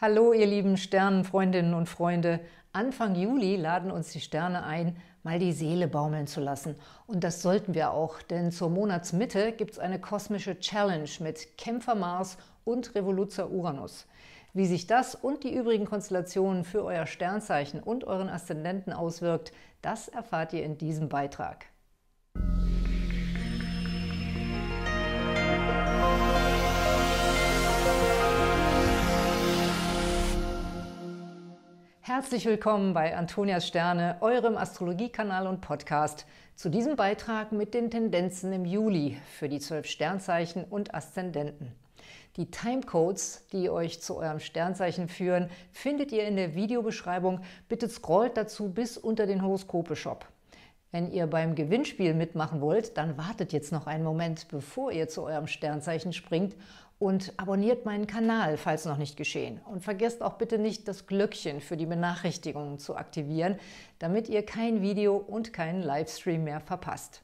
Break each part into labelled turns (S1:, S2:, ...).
S1: Hallo, ihr lieben Sternenfreundinnen und Freunde. Anfang Juli laden uns die Sterne ein, mal die Seele baumeln zu lassen. Und das sollten wir auch, denn zur Monatsmitte gibt es eine kosmische Challenge mit Kämpfer Mars und Revoluzer Uranus. Wie sich das und die übrigen Konstellationen für euer Sternzeichen und euren Aszendenten auswirkt, das erfahrt ihr in diesem Beitrag. Herzlich willkommen bei Antonias Sterne, eurem Astrologiekanal und Podcast, zu diesem Beitrag mit den Tendenzen im Juli für die zwölf Sternzeichen und Aszendenten. Die Timecodes, die euch zu eurem Sternzeichen führen, findet ihr in der Videobeschreibung. Bitte scrollt dazu bis unter den Horoskope-Shop. Wenn ihr beim Gewinnspiel mitmachen wollt, dann wartet jetzt noch einen Moment, bevor ihr zu eurem Sternzeichen springt und abonniert meinen Kanal, falls noch nicht geschehen. Und vergesst auch bitte nicht, das Glöckchen für die Benachrichtigungen zu aktivieren, damit ihr kein Video und keinen Livestream mehr verpasst.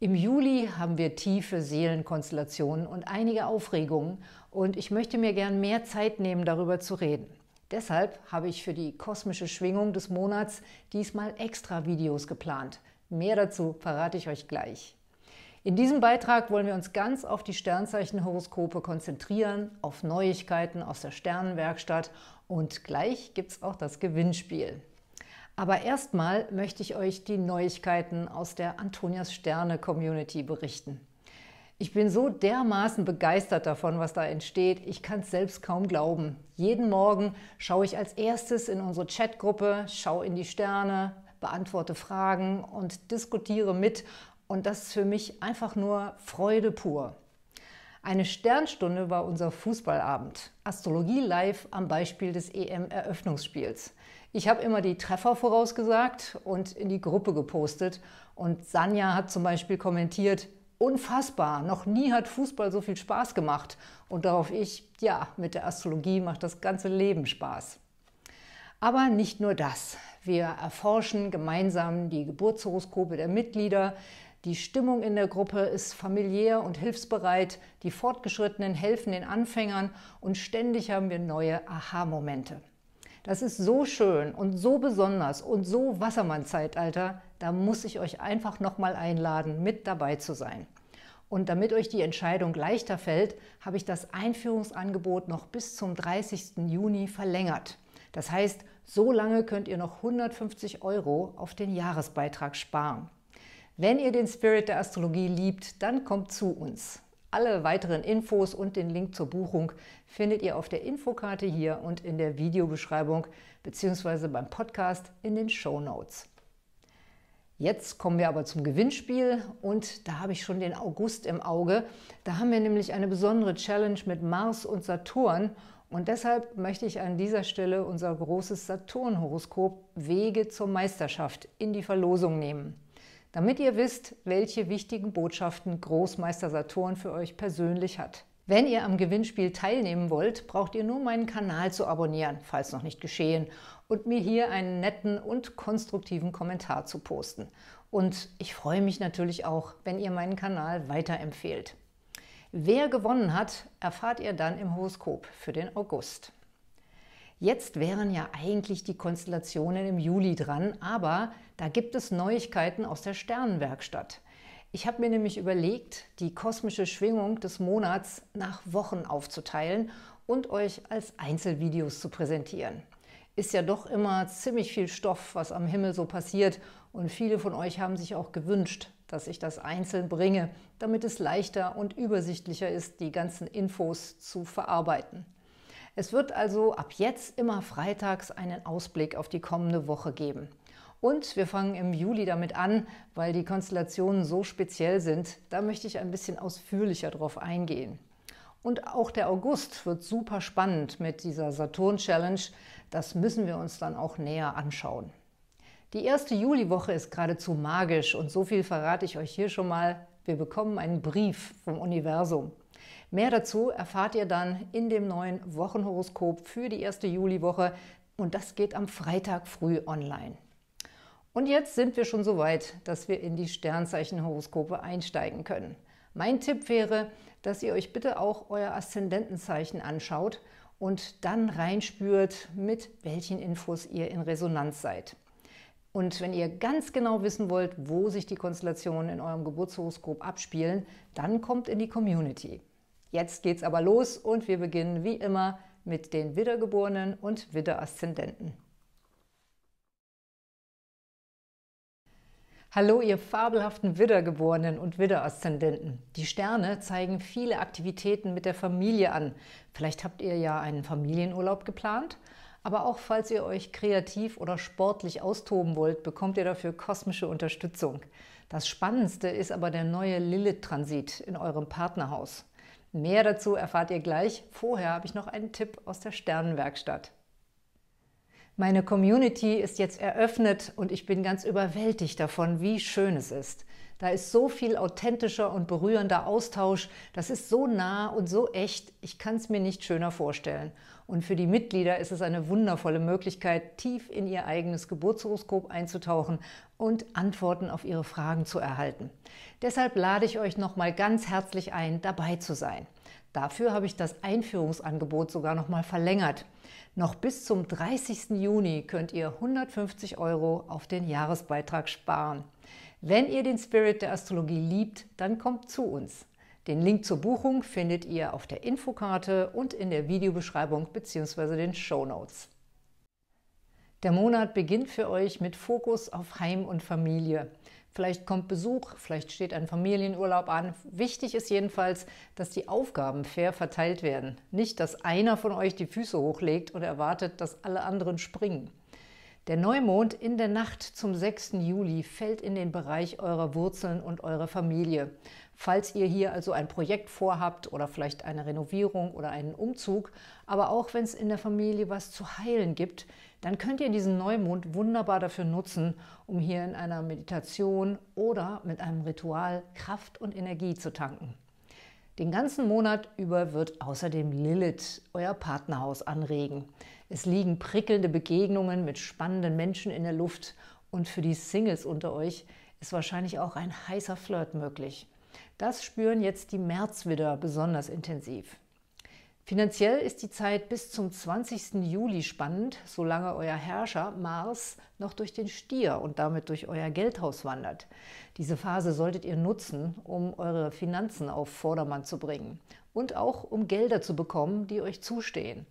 S1: Im Juli haben wir tiefe Seelenkonstellationen und einige Aufregungen und ich möchte mir gern mehr Zeit nehmen, darüber zu reden. Deshalb habe ich für die kosmische Schwingung des Monats diesmal extra Videos geplant. Mehr dazu verrate ich euch gleich. In diesem Beitrag wollen wir uns ganz auf die Sternzeichenhoroskope konzentrieren, auf Neuigkeiten aus der Sternenwerkstatt und gleich gibt es auch das Gewinnspiel. Aber erstmal möchte ich euch die Neuigkeiten aus der Antonias Sterne Community berichten. Ich bin so dermaßen begeistert davon, was da entsteht. Ich kann es selbst kaum glauben. Jeden Morgen schaue ich als erstes in unsere Chatgruppe, schaue in die Sterne, beantworte Fragen und diskutiere mit und das ist für mich einfach nur Freude pur. Eine Sternstunde war unser Fußballabend. Astrologie live am Beispiel des EM-Eröffnungsspiels. Ich habe immer die Treffer vorausgesagt und in die Gruppe gepostet. Und Sanja hat zum Beispiel kommentiert, unfassbar, noch nie hat Fußball so viel Spaß gemacht. Und darauf ich, ja, mit der Astrologie macht das ganze Leben Spaß. Aber nicht nur das. Wir erforschen gemeinsam die Geburtshoroskope der Mitglieder. Die Stimmung in der Gruppe ist familiär und hilfsbereit, die Fortgeschrittenen helfen den Anfängern und ständig haben wir neue Aha-Momente. Das ist so schön und so besonders und so Wassermann-Zeitalter, da muss ich euch einfach nochmal einladen, mit dabei zu sein. Und damit euch die Entscheidung leichter fällt, habe ich das Einführungsangebot noch bis zum 30. Juni verlängert. Das heißt, so lange könnt ihr noch 150 Euro auf den Jahresbeitrag sparen. Wenn ihr den Spirit der Astrologie liebt, dann kommt zu uns. Alle weiteren Infos und den Link zur Buchung findet ihr auf der Infokarte hier und in der Videobeschreibung bzw. beim Podcast in den Show Notes. Jetzt kommen wir aber zum Gewinnspiel und da habe ich schon den August im Auge. Da haben wir nämlich eine besondere Challenge mit Mars und Saturn und deshalb möchte ich an dieser Stelle unser großes Saturn-Horoskop Wege zur Meisterschaft in die Verlosung nehmen damit ihr wisst, welche wichtigen Botschaften Großmeister Saturn für euch persönlich hat. Wenn ihr am Gewinnspiel teilnehmen wollt, braucht ihr nur meinen Kanal zu abonnieren, falls noch nicht geschehen, und mir hier einen netten und konstruktiven Kommentar zu posten. Und ich freue mich natürlich auch, wenn ihr meinen Kanal weiterempfehlt. Wer gewonnen hat, erfahrt ihr dann im Horoskop für den August. Jetzt wären ja eigentlich die Konstellationen im Juli dran, aber da gibt es Neuigkeiten aus der Sternenwerkstatt. Ich habe mir nämlich überlegt, die kosmische Schwingung des Monats nach Wochen aufzuteilen und euch als Einzelvideos zu präsentieren. Ist ja doch immer ziemlich viel Stoff, was am Himmel so passiert und viele von euch haben sich auch gewünscht, dass ich das einzeln bringe, damit es leichter und übersichtlicher ist, die ganzen Infos zu verarbeiten. Es wird also ab jetzt immer freitags einen Ausblick auf die kommende Woche geben. Und wir fangen im Juli damit an, weil die Konstellationen so speziell sind. Da möchte ich ein bisschen ausführlicher drauf eingehen. Und auch der August wird super spannend mit dieser Saturn-Challenge. Das müssen wir uns dann auch näher anschauen. Die erste Juliwoche ist geradezu magisch und so viel verrate ich euch hier schon mal. Wir bekommen einen Brief vom Universum. Mehr dazu erfahrt ihr dann in dem neuen Wochenhoroskop für die erste Juliwoche und das geht am Freitag früh online. Und jetzt sind wir schon so weit, dass wir in die Sternzeichenhoroskope einsteigen können. Mein Tipp wäre, dass ihr euch bitte auch euer Aszendentenzeichen anschaut und dann reinspürt, mit welchen Infos ihr in Resonanz seid. Und wenn ihr ganz genau wissen wollt, wo sich die Konstellationen in eurem Geburtshoroskop abspielen, dann kommt in die Community. Jetzt geht's aber los und wir beginnen wie immer mit den Wiedergeborenen und Widderaszendenten. Hallo, ihr fabelhaften Widdergeborenen und Widderaszendenten. Die Sterne zeigen viele Aktivitäten mit der Familie an. Vielleicht habt ihr ja einen Familienurlaub geplant, aber auch falls ihr euch kreativ oder sportlich austoben wollt, bekommt ihr dafür kosmische Unterstützung. Das Spannendste ist aber der neue Lilith-Transit in eurem Partnerhaus. Mehr dazu erfahrt ihr gleich. Vorher habe ich noch einen Tipp aus der Sternenwerkstatt. Meine Community ist jetzt eröffnet und ich bin ganz überwältigt davon, wie schön es ist. Da ist so viel authentischer und berührender Austausch. Das ist so nah und so echt. Ich kann es mir nicht schöner vorstellen. Und für die Mitglieder ist es eine wundervolle Möglichkeit, tief in ihr eigenes Geburtshoroskop einzutauchen und Antworten auf ihre Fragen zu erhalten. Deshalb lade ich euch nochmal ganz herzlich ein, dabei zu sein. Dafür habe ich das Einführungsangebot sogar nochmal verlängert. Noch bis zum 30. Juni könnt ihr 150 Euro auf den Jahresbeitrag sparen. Wenn ihr den Spirit der Astrologie liebt, dann kommt zu uns. Den Link zur Buchung findet ihr auf der Infokarte und in der Videobeschreibung bzw. den Show Notes. Der Monat beginnt für euch mit Fokus auf Heim und Familie. Vielleicht kommt Besuch, vielleicht steht ein Familienurlaub an. Wichtig ist jedenfalls, dass die Aufgaben fair verteilt werden. Nicht, dass einer von euch die Füße hochlegt und erwartet, dass alle anderen springen. Der Neumond in der Nacht zum 6. Juli fällt in den Bereich eurer Wurzeln und eurer Familie. Falls ihr hier also ein Projekt vorhabt oder vielleicht eine Renovierung oder einen Umzug, aber auch wenn es in der Familie was zu heilen gibt, dann könnt ihr diesen Neumond wunderbar dafür nutzen, um hier in einer Meditation oder mit einem Ritual Kraft und Energie zu tanken. Den ganzen Monat über wird außerdem Lilith euer Partnerhaus anregen. Es liegen prickelnde Begegnungen mit spannenden Menschen in der Luft und für die Singles unter euch ist wahrscheinlich auch ein heißer Flirt möglich. Das spüren jetzt die Märzwidder besonders intensiv. Finanziell ist die Zeit bis zum 20. Juli spannend, solange euer Herrscher Mars noch durch den Stier und damit durch euer Geldhaus wandert. Diese Phase solltet ihr nutzen, um eure Finanzen auf Vordermann zu bringen und auch um Gelder zu bekommen, die euch zustehen.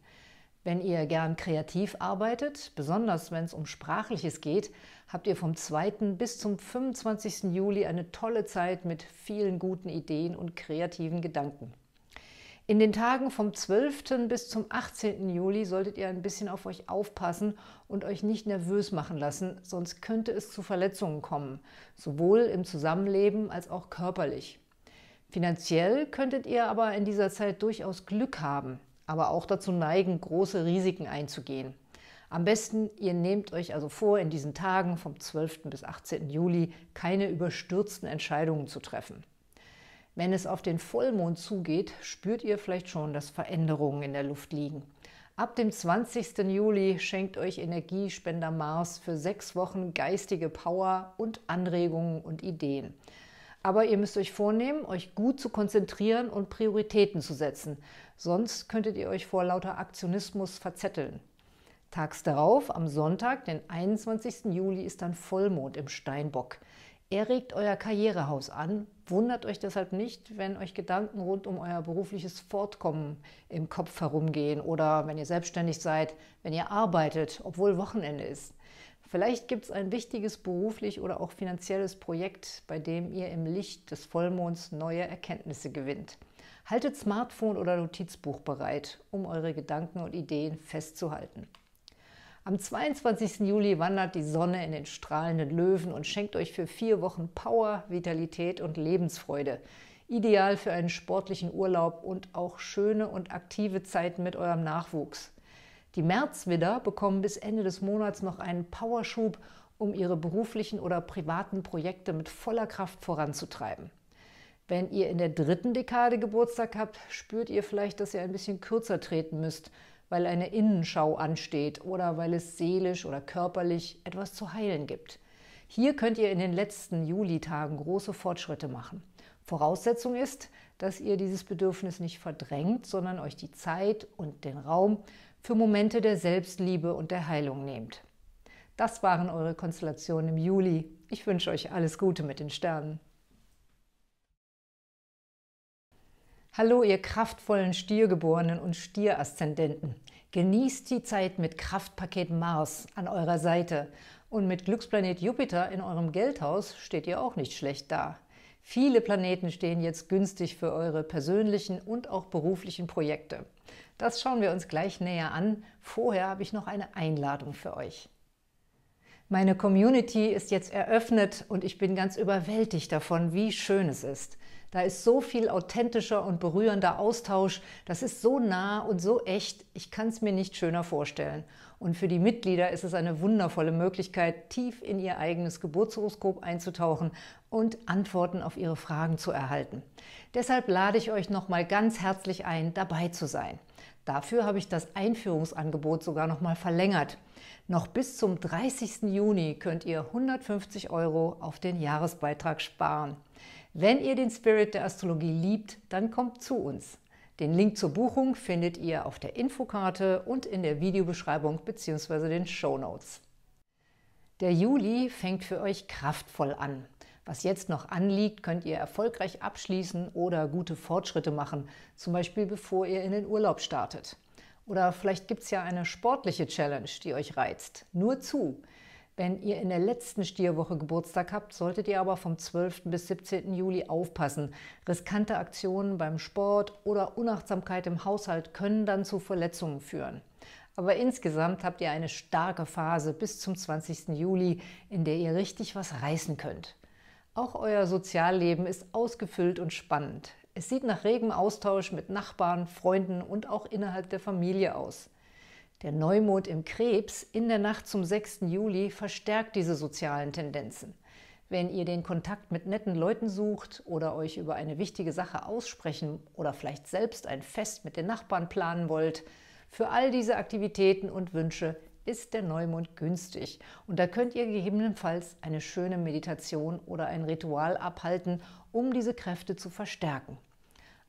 S1: Wenn ihr gern kreativ arbeitet, besonders wenn es um Sprachliches geht, habt ihr vom 2. bis zum 25. Juli eine tolle Zeit mit vielen guten Ideen und kreativen Gedanken. In den Tagen vom 12. bis zum 18. Juli solltet ihr ein bisschen auf euch aufpassen und euch nicht nervös machen lassen, sonst könnte es zu Verletzungen kommen, sowohl im Zusammenleben als auch körperlich. Finanziell könntet ihr aber in dieser Zeit durchaus Glück haben, aber auch dazu neigen, große Risiken einzugehen. Am besten, ihr nehmt euch also vor, in diesen Tagen vom 12. bis 18. Juli keine überstürzten Entscheidungen zu treffen. Wenn es auf den Vollmond zugeht, spürt ihr vielleicht schon, dass Veränderungen in der Luft liegen. Ab dem 20. Juli schenkt euch Energiespender Mars für sechs Wochen geistige Power und Anregungen und Ideen. Aber ihr müsst euch vornehmen, euch gut zu konzentrieren und Prioritäten zu setzen. Sonst könntet ihr euch vor lauter Aktionismus verzetteln. Tags darauf, am Sonntag, den 21. Juli, ist dann Vollmond im Steinbock. Er regt euer Karrierehaus an Wundert euch deshalb nicht, wenn euch Gedanken rund um euer berufliches Fortkommen im Kopf herumgehen oder wenn ihr selbstständig seid, wenn ihr arbeitet, obwohl Wochenende ist. Vielleicht gibt es ein wichtiges beruflich oder auch finanzielles Projekt, bei dem ihr im Licht des Vollmonds neue Erkenntnisse gewinnt. Haltet Smartphone oder Notizbuch bereit, um eure Gedanken und Ideen festzuhalten. Am 22. Juli wandert die Sonne in den strahlenden Löwen und schenkt euch für vier Wochen Power, Vitalität und Lebensfreude. Ideal für einen sportlichen Urlaub und auch schöne und aktive Zeiten mit eurem Nachwuchs. Die Märzwidder bekommen bis Ende des Monats noch einen Powerschub, um ihre beruflichen oder privaten Projekte mit voller Kraft voranzutreiben. Wenn ihr in der dritten Dekade Geburtstag habt, spürt ihr vielleicht, dass ihr ein bisschen kürzer treten müsst weil eine Innenschau ansteht oder weil es seelisch oder körperlich etwas zu heilen gibt. Hier könnt ihr in den letzten Julitagen große Fortschritte machen. Voraussetzung ist, dass ihr dieses Bedürfnis nicht verdrängt, sondern euch die Zeit und den Raum für Momente der Selbstliebe und der Heilung nehmt. Das waren eure Konstellationen im Juli. Ich wünsche euch alles Gute mit den Sternen. Hallo, ihr kraftvollen Stiergeborenen und Stieraszendenten. Genießt die Zeit mit Kraftpaket Mars an eurer Seite. Und mit Glücksplanet Jupiter in eurem Geldhaus steht ihr auch nicht schlecht da. Viele Planeten stehen jetzt günstig für eure persönlichen und auch beruflichen Projekte. Das schauen wir uns gleich näher an. Vorher habe ich noch eine Einladung für euch. Meine Community ist jetzt eröffnet und ich bin ganz überwältigt davon, wie schön es ist. Da ist so viel authentischer und berührender Austausch. Das ist so nah und so echt. Ich kann es mir nicht schöner vorstellen. Und für die Mitglieder ist es eine wundervolle Möglichkeit, tief in ihr eigenes Geburtshoroskop einzutauchen und Antworten auf ihre Fragen zu erhalten. Deshalb lade ich euch nochmal ganz herzlich ein, dabei zu sein. Dafür habe ich das Einführungsangebot sogar nochmal verlängert. Noch bis zum 30. Juni könnt ihr 150 Euro auf den Jahresbeitrag sparen. Wenn ihr den Spirit der Astrologie liebt, dann kommt zu uns. Den Link zur Buchung findet ihr auf der Infokarte und in der Videobeschreibung bzw. den Show Notes. Der Juli fängt für euch kraftvoll an. Was jetzt noch anliegt, könnt ihr erfolgreich abschließen oder gute Fortschritte machen, zum Beispiel bevor ihr in den Urlaub startet. Oder vielleicht gibt es ja eine sportliche Challenge, die euch reizt. Nur zu! Wenn ihr in der letzten Stierwoche Geburtstag habt, solltet ihr aber vom 12. bis 17. Juli aufpassen. Riskante Aktionen beim Sport oder Unachtsamkeit im Haushalt können dann zu Verletzungen führen. Aber insgesamt habt ihr eine starke Phase bis zum 20. Juli, in der ihr richtig was reißen könnt. Auch euer Sozialleben ist ausgefüllt und spannend. Es sieht nach regem Austausch mit Nachbarn, Freunden und auch innerhalb der Familie aus. Der Neumond im Krebs in der Nacht zum 6. Juli verstärkt diese sozialen Tendenzen. Wenn ihr den Kontakt mit netten Leuten sucht oder euch über eine wichtige Sache aussprechen oder vielleicht selbst ein Fest mit den Nachbarn planen wollt, für all diese Aktivitäten und Wünsche ist der Neumond günstig und da könnt ihr gegebenenfalls eine schöne Meditation oder ein Ritual abhalten, um diese Kräfte zu verstärken.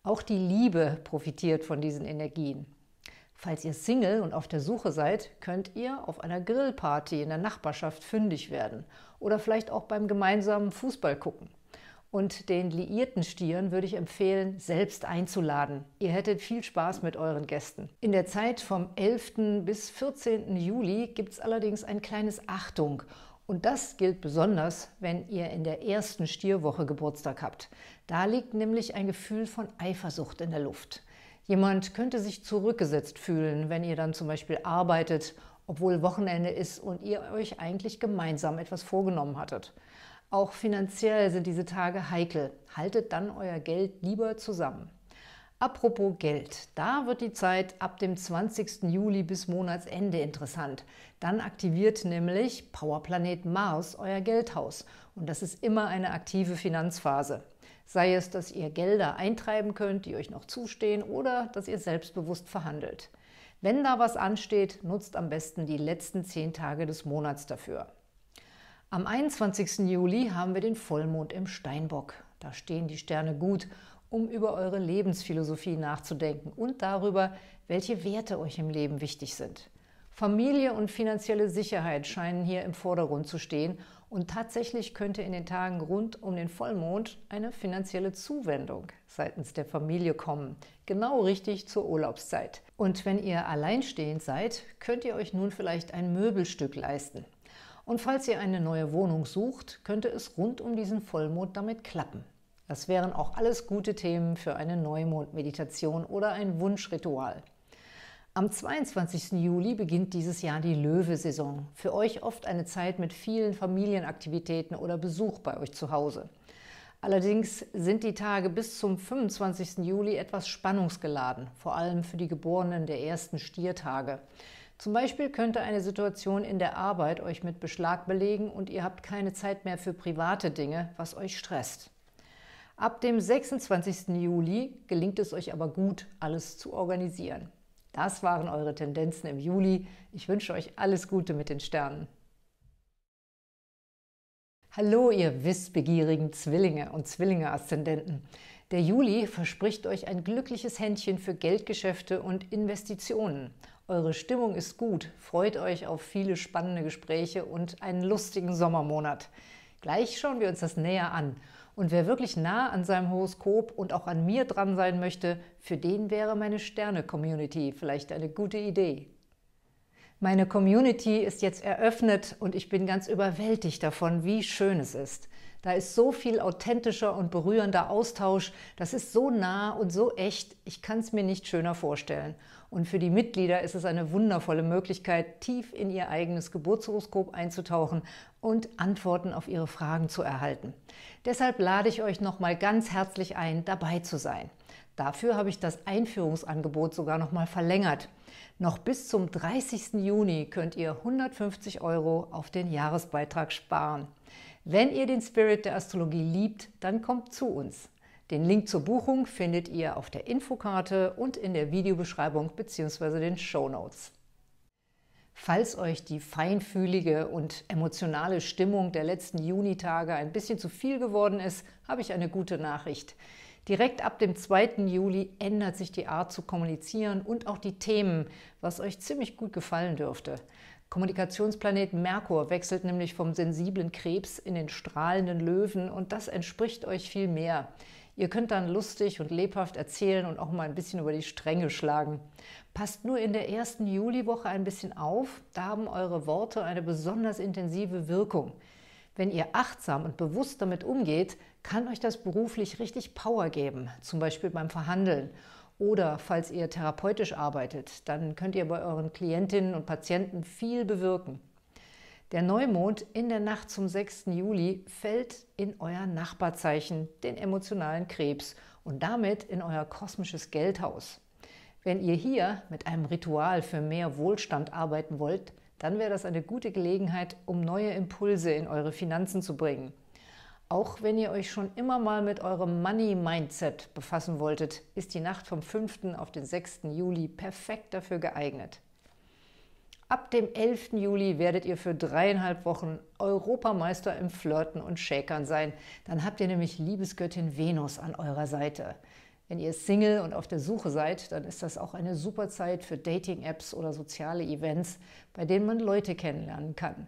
S1: Auch die Liebe profitiert von diesen Energien. Falls ihr Single und auf der Suche seid, könnt ihr auf einer Grillparty in der Nachbarschaft fündig werden oder vielleicht auch beim gemeinsamen Fußball gucken. Und den liierten Stieren würde ich empfehlen, selbst einzuladen. Ihr hättet viel Spaß mit euren Gästen. In der Zeit vom 11. bis 14. Juli gibt es allerdings ein kleines Achtung. Und das gilt besonders, wenn ihr in der ersten Stierwoche Geburtstag habt. Da liegt nämlich ein Gefühl von Eifersucht in der Luft. Jemand könnte sich zurückgesetzt fühlen, wenn ihr dann zum Beispiel arbeitet, obwohl Wochenende ist und ihr euch eigentlich gemeinsam etwas vorgenommen hattet. Auch finanziell sind diese Tage heikel. Haltet dann euer Geld lieber zusammen. Apropos Geld, da wird die Zeit ab dem 20. Juli bis Monatsende interessant. Dann aktiviert nämlich Powerplanet Mars euer Geldhaus und das ist immer eine aktive Finanzphase sei es, dass ihr Gelder eintreiben könnt, die euch noch zustehen, oder dass ihr selbstbewusst verhandelt. Wenn da was ansteht, nutzt am besten die letzten zehn Tage des Monats dafür. Am 21. Juli haben wir den Vollmond im Steinbock. Da stehen die Sterne gut, um über eure Lebensphilosophie nachzudenken und darüber, welche Werte euch im Leben wichtig sind. Familie und finanzielle Sicherheit scheinen hier im Vordergrund zu stehen und tatsächlich könnte in den Tagen rund um den Vollmond eine finanzielle Zuwendung seitens der Familie kommen. Genau richtig zur Urlaubszeit. Und wenn ihr alleinstehend seid, könnt ihr euch nun vielleicht ein Möbelstück leisten. Und falls ihr eine neue Wohnung sucht, könnte es rund um diesen Vollmond damit klappen. Das wären auch alles gute Themen für eine Neumondmeditation oder ein Wunschritual. Am 22. Juli beginnt dieses Jahr die Löwesaison. Für euch oft eine Zeit mit vielen Familienaktivitäten oder Besuch bei euch zu Hause. Allerdings sind die Tage bis zum 25. Juli etwas spannungsgeladen, vor allem für die Geborenen der ersten Stiertage. Zum Beispiel könnte eine Situation in der Arbeit euch mit Beschlag belegen und ihr habt keine Zeit mehr für private Dinge, was euch stresst. Ab dem 26. Juli gelingt es euch aber gut, alles zu organisieren. Das waren eure Tendenzen im Juli. Ich wünsche euch alles Gute mit den Sternen. Hallo, ihr wissbegierigen Zwillinge und Zwillinge-Aszendenten. Der Juli verspricht euch ein glückliches Händchen für Geldgeschäfte und Investitionen. Eure Stimmung ist gut, freut euch auf viele spannende Gespräche und einen lustigen Sommermonat. Gleich schauen wir uns das näher an. Und wer wirklich nah an seinem Horoskop und auch an mir dran sein möchte, für den wäre meine Sterne-Community vielleicht eine gute Idee. Meine Community ist jetzt eröffnet und ich bin ganz überwältigt davon, wie schön es ist. Da ist so viel authentischer und berührender Austausch. Das ist so nah und so echt. Ich kann es mir nicht schöner vorstellen. Und für die Mitglieder ist es eine wundervolle Möglichkeit, tief in ihr eigenes Geburtshoroskop einzutauchen und Antworten auf ihre Fragen zu erhalten. Deshalb lade ich euch nochmal ganz herzlich ein, dabei zu sein. Dafür habe ich das Einführungsangebot sogar nochmal verlängert. Noch bis zum 30. Juni könnt ihr 150 Euro auf den Jahresbeitrag sparen. Wenn ihr den Spirit der Astrologie liebt, dann kommt zu uns. Den Link zur Buchung findet ihr auf der Infokarte und in der Videobeschreibung bzw. den Show Notes. Falls euch die feinfühlige und emotionale Stimmung der letzten Junitage ein bisschen zu viel geworden ist, habe ich eine gute Nachricht. Direkt ab dem 2. Juli ändert sich die Art zu kommunizieren und auch die Themen, was euch ziemlich gut gefallen dürfte. Kommunikationsplanet Merkur wechselt nämlich vom sensiblen Krebs in den strahlenden Löwen und das entspricht euch viel mehr. Ihr könnt dann lustig und lebhaft erzählen und auch mal ein bisschen über die Stränge schlagen. Passt nur in der ersten Juliwoche ein bisschen auf, da haben eure Worte eine besonders intensive Wirkung. Wenn ihr achtsam und bewusst damit umgeht, kann euch das beruflich richtig Power geben, zum Beispiel beim Verhandeln. Oder falls ihr therapeutisch arbeitet, dann könnt ihr bei euren Klientinnen und Patienten viel bewirken. Der Neumond in der Nacht zum 6. Juli fällt in euer Nachbarzeichen, den emotionalen Krebs, und damit in euer kosmisches Geldhaus. Wenn ihr hier mit einem Ritual für mehr Wohlstand arbeiten wollt, dann wäre das eine gute Gelegenheit, um neue Impulse in eure Finanzen zu bringen. Auch wenn ihr euch schon immer mal mit eurem Money-Mindset befassen wolltet, ist die Nacht vom 5. auf den 6. Juli perfekt dafür geeignet. Ab dem 11. Juli werdet ihr für dreieinhalb Wochen Europameister im Flirten und Schäkern sein. Dann habt ihr nämlich Liebesgöttin Venus an eurer Seite. Wenn ihr Single und auf der Suche seid, dann ist das auch eine super Zeit für Dating-Apps oder soziale Events, bei denen man Leute kennenlernen kann.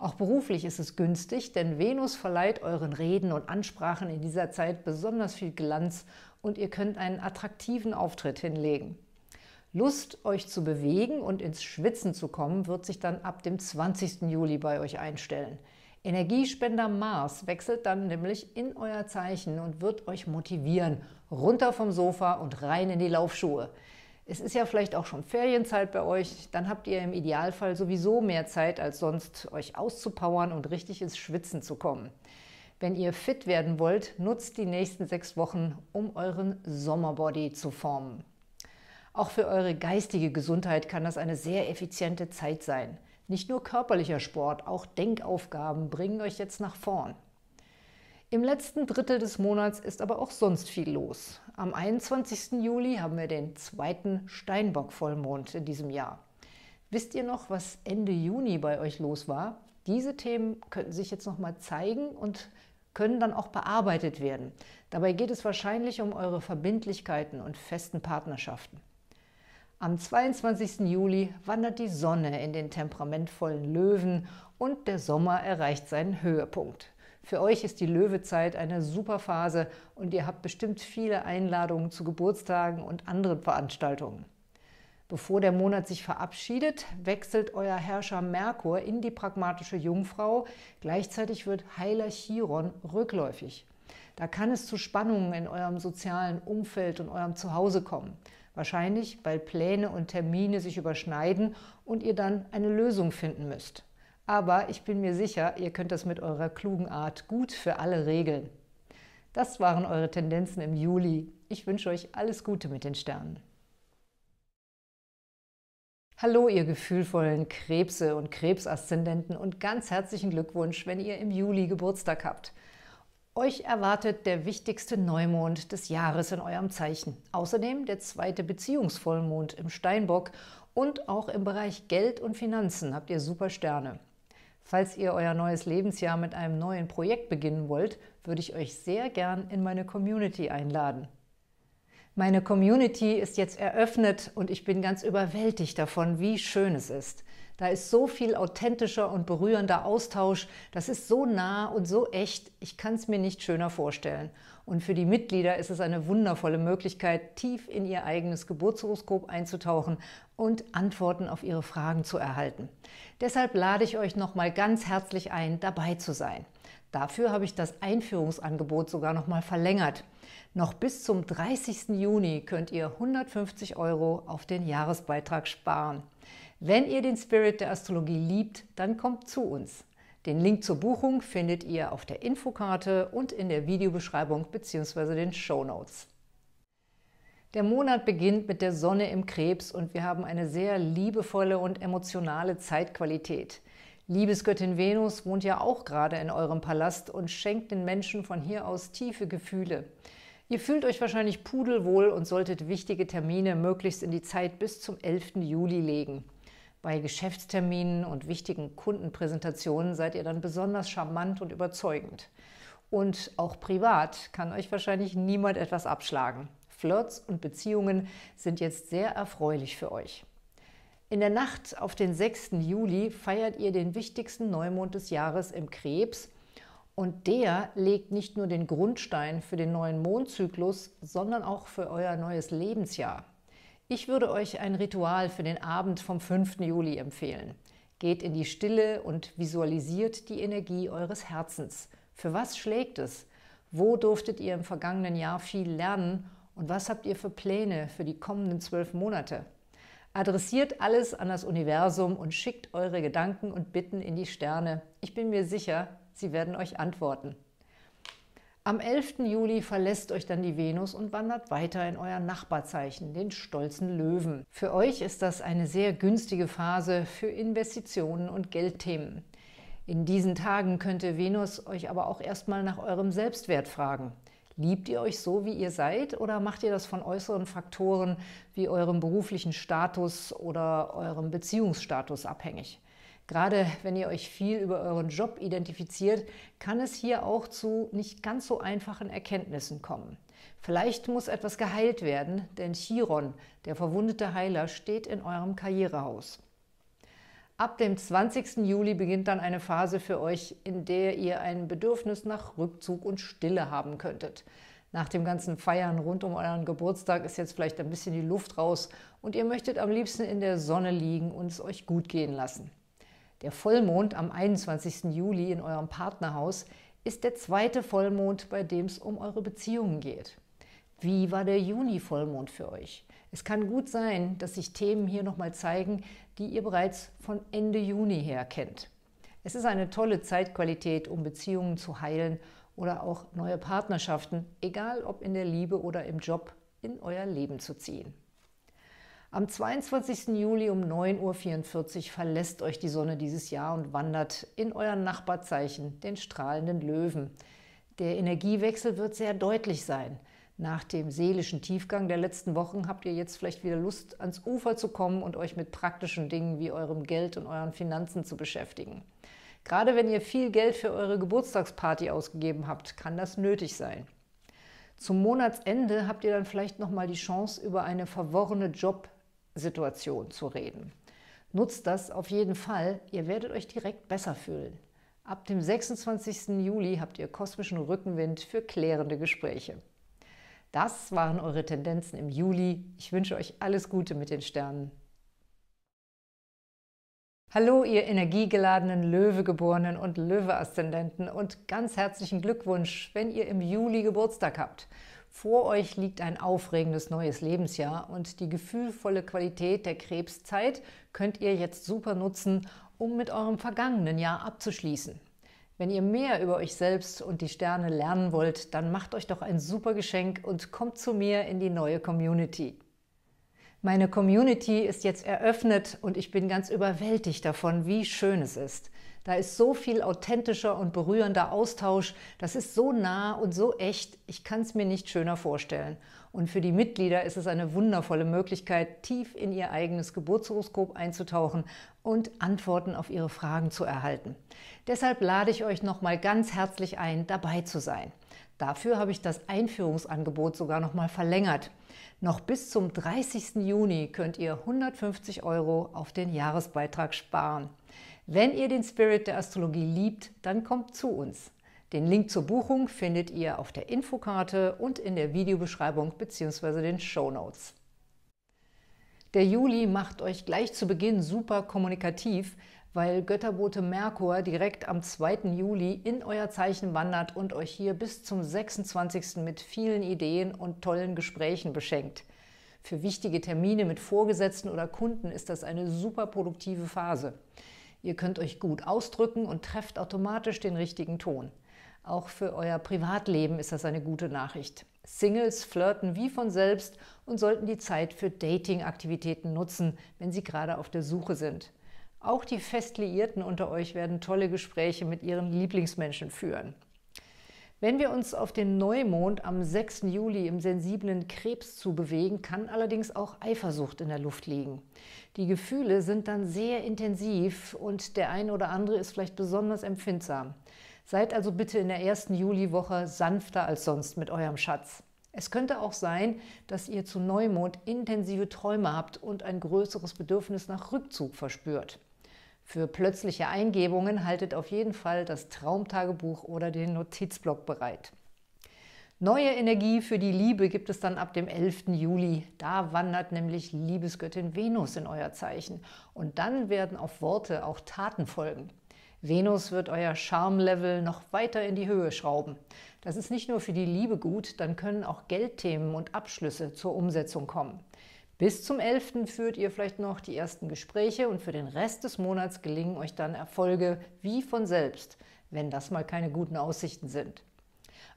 S1: Auch beruflich ist es günstig, denn Venus verleiht euren Reden und Ansprachen in dieser Zeit besonders viel Glanz und ihr könnt einen attraktiven Auftritt hinlegen. Lust, euch zu bewegen und ins Schwitzen zu kommen, wird sich dann ab dem 20. Juli bei euch einstellen. Energiespender Mars wechselt dann nämlich in euer Zeichen und wird euch motivieren, runter vom Sofa und rein in die Laufschuhe. Es ist ja vielleicht auch schon Ferienzeit bei euch, dann habt ihr im Idealfall sowieso mehr Zeit als sonst, euch auszupowern und richtig ins Schwitzen zu kommen. Wenn ihr fit werden wollt, nutzt die nächsten sechs Wochen, um euren Sommerbody zu formen. Auch für eure geistige Gesundheit kann das eine sehr effiziente Zeit sein. Nicht nur körperlicher Sport, auch Denkaufgaben bringen euch jetzt nach vorn. Im letzten Drittel des Monats ist aber auch sonst viel los. Am 21. Juli haben wir den zweiten Steinbock-Vollmond in diesem Jahr. Wisst ihr noch, was Ende Juni bei euch los war? Diese Themen könnten sich jetzt nochmal zeigen und können dann auch bearbeitet werden. Dabei geht es wahrscheinlich um eure Verbindlichkeiten und festen Partnerschaften. Am 22. Juli wandert die Sonne in den temperamentvollen Löwen und der Sommer erreicht seinen Höhepunkt. Für euch ist die Löwezeit eine super Phase und ihr habt bestimmt viele Einladungen zu Geburtstagen und anderen Veranstaltungen. Bevor der Monat sich verabschiedet, wechselt euer Herrscher Merkur in die pragmatische Jungfrau. Gleichzeitig wird Heiler Chiron rückläufig. Da kann es zu Spannungen in eurem sozialen Umfeld und eurem Zuhause kommen. Wahrscheinlich, weil Pläne und Termine sich überschneiden und ihr dann eine Lösung finden müsst. Aber ich bin mir sicher, ihr könnt das mit eurer klugen Art gut für alle regeln. Das waren eure Tendenzen im Juli. Ich wünsche euch alles Gute mit den Sternen. Hallo, ihr gefühlvollen Krebse und Krebsaszendenten und ganz herzlichen Glückwunsch, wenn ihr im Juli Geburtstag habt. Euch erwartet der wichtigste Neumond des Jahres in eurem Zeichen. Außerdem der zweite Beziehungsvollmond im Steinbock und auch im Bereich Geld und Finanzen habt ihr super Sterne. Falls ihr euer neues Lebensjahr mit einem neuen Projekt beginnen wollt, würde ich euch sehr gern in meine Community einladen. Meine Community ist jetzt eröffnet und ich bin ganz überwältigt davon, wie schön es ist. Da ist so viel authentischer und berührender Austausch, das ist so nah und so echt, ich kann es mir nicht schöner vorstellen. Und für die Mitglieder ist es eine wundervolle Möglichkeit, tief in ihr eigenes Geburtshoroskop einzutauchen und Antworten auf ihre Fragen zu erhalten. Deshalb lade ich euch nochmal ganz herzlich ein, dabei zu sein. Dafür habe ich das Einführungsangebot sogar nochmal verlängert. Noch bis zum 30. Juni könnt ihr 150 Euro auf den Jahresbeitrag sparen. Wenn ihr den Spirit der Astrologie liebt, dann kommt zu uns. Den Link zur Buchung findet ihr auf der Infokarte und in der Videobeschreibung bzw. den Show Notes. Der Monat beginnt mit der Sonne im Krebs und wir haben eine sehr liebevolle und emotionale Zeitqualität. Liebesgöttin Venus wohnt ja auch gerade in eurem Palast und schenkt den Menschen von hier aus tiefe Gefühle. Ihr fühlt euch wahrscheinlich pudelwohl und solltet wichtige Termine möglichst in die Zeit bis zum 11. Juli legen. Bei Geschäftsterminen und wichtigen Kundenpräsentationen seid ihr dann besonders charmant und überzeugend. Und auch privat kann euch wahrscheinlich niemand etwas abschlagen. Flirts und Beziehungen sind jetzt sehr erfreulich für euch. In der Nacht auf den 6. Juli feiert ihr den wichtigsten Neumond des Jahres im Krebs und der legt nicht nur den Grundstein für den neuen Mondzyklus, sondern auch für euer neues Lebensjahr. Ich würde euch ein Ritual für den Abend vom 5. Juli empfehlen. Geht in die Stille und visualisiert die Energie eures Herzens. Für was schlägt es? Wo durftet ihr im vergangenen Jahr viel lernen? Und was habt ihr für Pläne für die kommenden zwölf Monate? Adressiert alles an das Universum und schickt eure Gedanken und Bitten in die Sterne. Ich bin mir sicher, sie werden euch antworten. Am 11. Juli verlässt euch dann die Venus und wandert weiter in euer Nachbarzeichen, den stolzen Löwen. Für euch ist das eine sehr günstige Phase für Investitionen und Geldthemen. In diesen Tagen könnte Venus euch aber auch erstmal nach eurem Selbstwert fragen. Liebt ihr euch so, wie ihr seid, oder macht ihr das von äußeren Faktoren wie eurem beruflichen Status oder eurem Beziehungsstatus abhängig? Gerade wenn ihr euch viel über euren Job identifiziert, kann es hier auch zu nicht ganz so einfachen Erkenntnissen kommen. Vielleicht muss etwas geheilt werden, denn Chiron, der verwundete Heiler, steht in eurem Karrierehaus. Ab dem 20. Juli beginnt dann eine Phase für euch, in der ihr ein Bedürfnis nach Rückzug und Stille haben könntet. Nach dem ganzen Feiern rund um euren Geburtstag ist jetzt vielleicht ein bisschen die Luft raus und ihr möchtet am liebsten in der Sonne liegen und es euch gut gehen lassen. Der Vollmond am 21. Juli in eurem Partnerhaus ist der zweite Vollmond, bei dem es um eure Beziehungen geht. Wie war der Juni-Vollmond für euch? Es kann gut sein, dass sich Themen hier nochmal zeigen, die ihr bereits von Ende Juni her kennt. Es ist eine tolle Zeitqualität, um Beziehungen zu heilen oder auch neue Partnerschaften, egal ob in der Liebe oder im Job, in euer Leben zu ziehen. Am 22. Juli um 9.44 Uhr verlässt euch die Sonne dieses Jahr und wandert in euren Nachbarzeichen, den strahlenden Löwen. Der Energiewechsel wird sehr deutlich sein. Nach dem seelischen Tiefgang der letzten Wochen habt ihr jetzt vielleicht wieder Lust, ans Ufer zu kommen und euch mit praktischen Dingen wie eurem Geld und euren Finanzen zu beschäftigen. Gerade wenn ihr viel Geld für eure Geburtstagsparty ausgegeben habt, kann das nötig sein. Zum Monatsende habt ihr dann vielleicht nochmal die Chance, über eine verworrene Job- Situation zu reden. Nutzt das auf jeden Fall, ihr werdet euch direkt besser fühlen. Ab dem 26. Juli habt ihr kosmischen Rückenwind für klärende Gespräche. Das waren eure Tendenzen im Juli. Ich wünsche euch alles Gute mit den Sternen. Hallo, ihr energiegeladenen Löwegeborenen und Löwe-Aszendenten und ganz herzlichen Glückwunsch, wenn ihr im Juli Geburtstag habt. Vor euch liegt ein aufregendes neues Lebensjahr und die gefühlvolle Qualität der Krebszeit könnt ihr jetzt super nutzen, um mit eurem vergangenen Jahr abzuschließen. Wenn ihr mehr über euch selbst und die Sterne lernen wollt, dann macht euch doch ein super Geschenk und kommt zu mir in die neue Community. Meine Community ist jetzt eröffnet und ich bin ganz überwältigt davon, wie schön es ist. Da ist so viel authentischer und berührender Austausch. Das ist so nah und so echt. Ich kann es mir nicht schöner vorstellen. Und für die Mitglieder ist es eine wundervolle Möglichkeit, tief in ihr eigenes Geburtshoroskop einzutauchen und Antworten auf ihre Fragen zu erhalten. Deshalb lade ich euch nochmal ganz herzlich ein, dabei zu sein. Dafür habe ich das Einführungsangebot sogar nochmal verlängert. Noch bis zum 30. Juni könnt ihr 150 Euro auf den Jahresbeitrag sparen. Wenn ihr den Spirit der Astrologie liebt, dann kommt zu uns. Den Link zur Buchung findet ihr auf der Infokarte und in der Videobeschreibung bzw. den Show Notes. Der Juli macht euch gleich zu Beginn super kommunikativ, weil Götterbote Merkur direkt am 2. Juli in euer Zeichen wandert und euch hier bis zum 26. mit vielen Ideen und tollen Gesprächen beschenkt. Für wichtige Termine mit Vorgesetzten oder Kunden ist das eine super produktive Phase. Ihr könnt euch gut ausdrücken und trefft automatisch den richtigen Ton. Auch für euer Privatleben ist das eine gute Nachricht. Singles flirten wie von selbst und sollten die Zeit für Dating-Aktivitäten nutzen, wenn sie gerade auf der Suche sind. Auch die Festliierten unter euch werden tolle Gespräche mit ihren Lieblingsmenschen führen. Wenn wir uns auf den Neumond am 6. Juli im sensiblen Krebs zu bewegen, kann allerdings auch Eifersucht in der Luft liegen. Die Gefühle sind dann sehr intensiv und der ein oder andere ist vielleicht besonders empfindsam. Seid also bitte in der ersten Juliwoche sanfter als sonst mit eurem Schatz. Es könnte auch sein, dass ihr zu Neumond intensive Träume habt und ein größeres Bedürfnis nach Rückzug verspürt. Für plötzliche Eingebungen haltet auf jeden Fall das Traumtagebuch oder den Notizblock bereit. Neue Energie für die Liebe gibt es dann ab dem 11. Juli. Da wandert nämlich Liebesgöttin Venus in euer Zeichen. Und dann werden auf Worte auch Taten folgen. Venus wird euer Charme-Level noch weiter in die Höhe schrauben. Das ist nicht nur für die Liebe gut, dann können auch Geldthemen und Abschlüsse zur Umsetzung kommen. Bis zum 11. führt ihr vielleicht noch die ersten Gespräche und für den Rest des Monats gelingen euch dann Erfolge wie von selbst, wenn das mal keine guten Aussichten sind.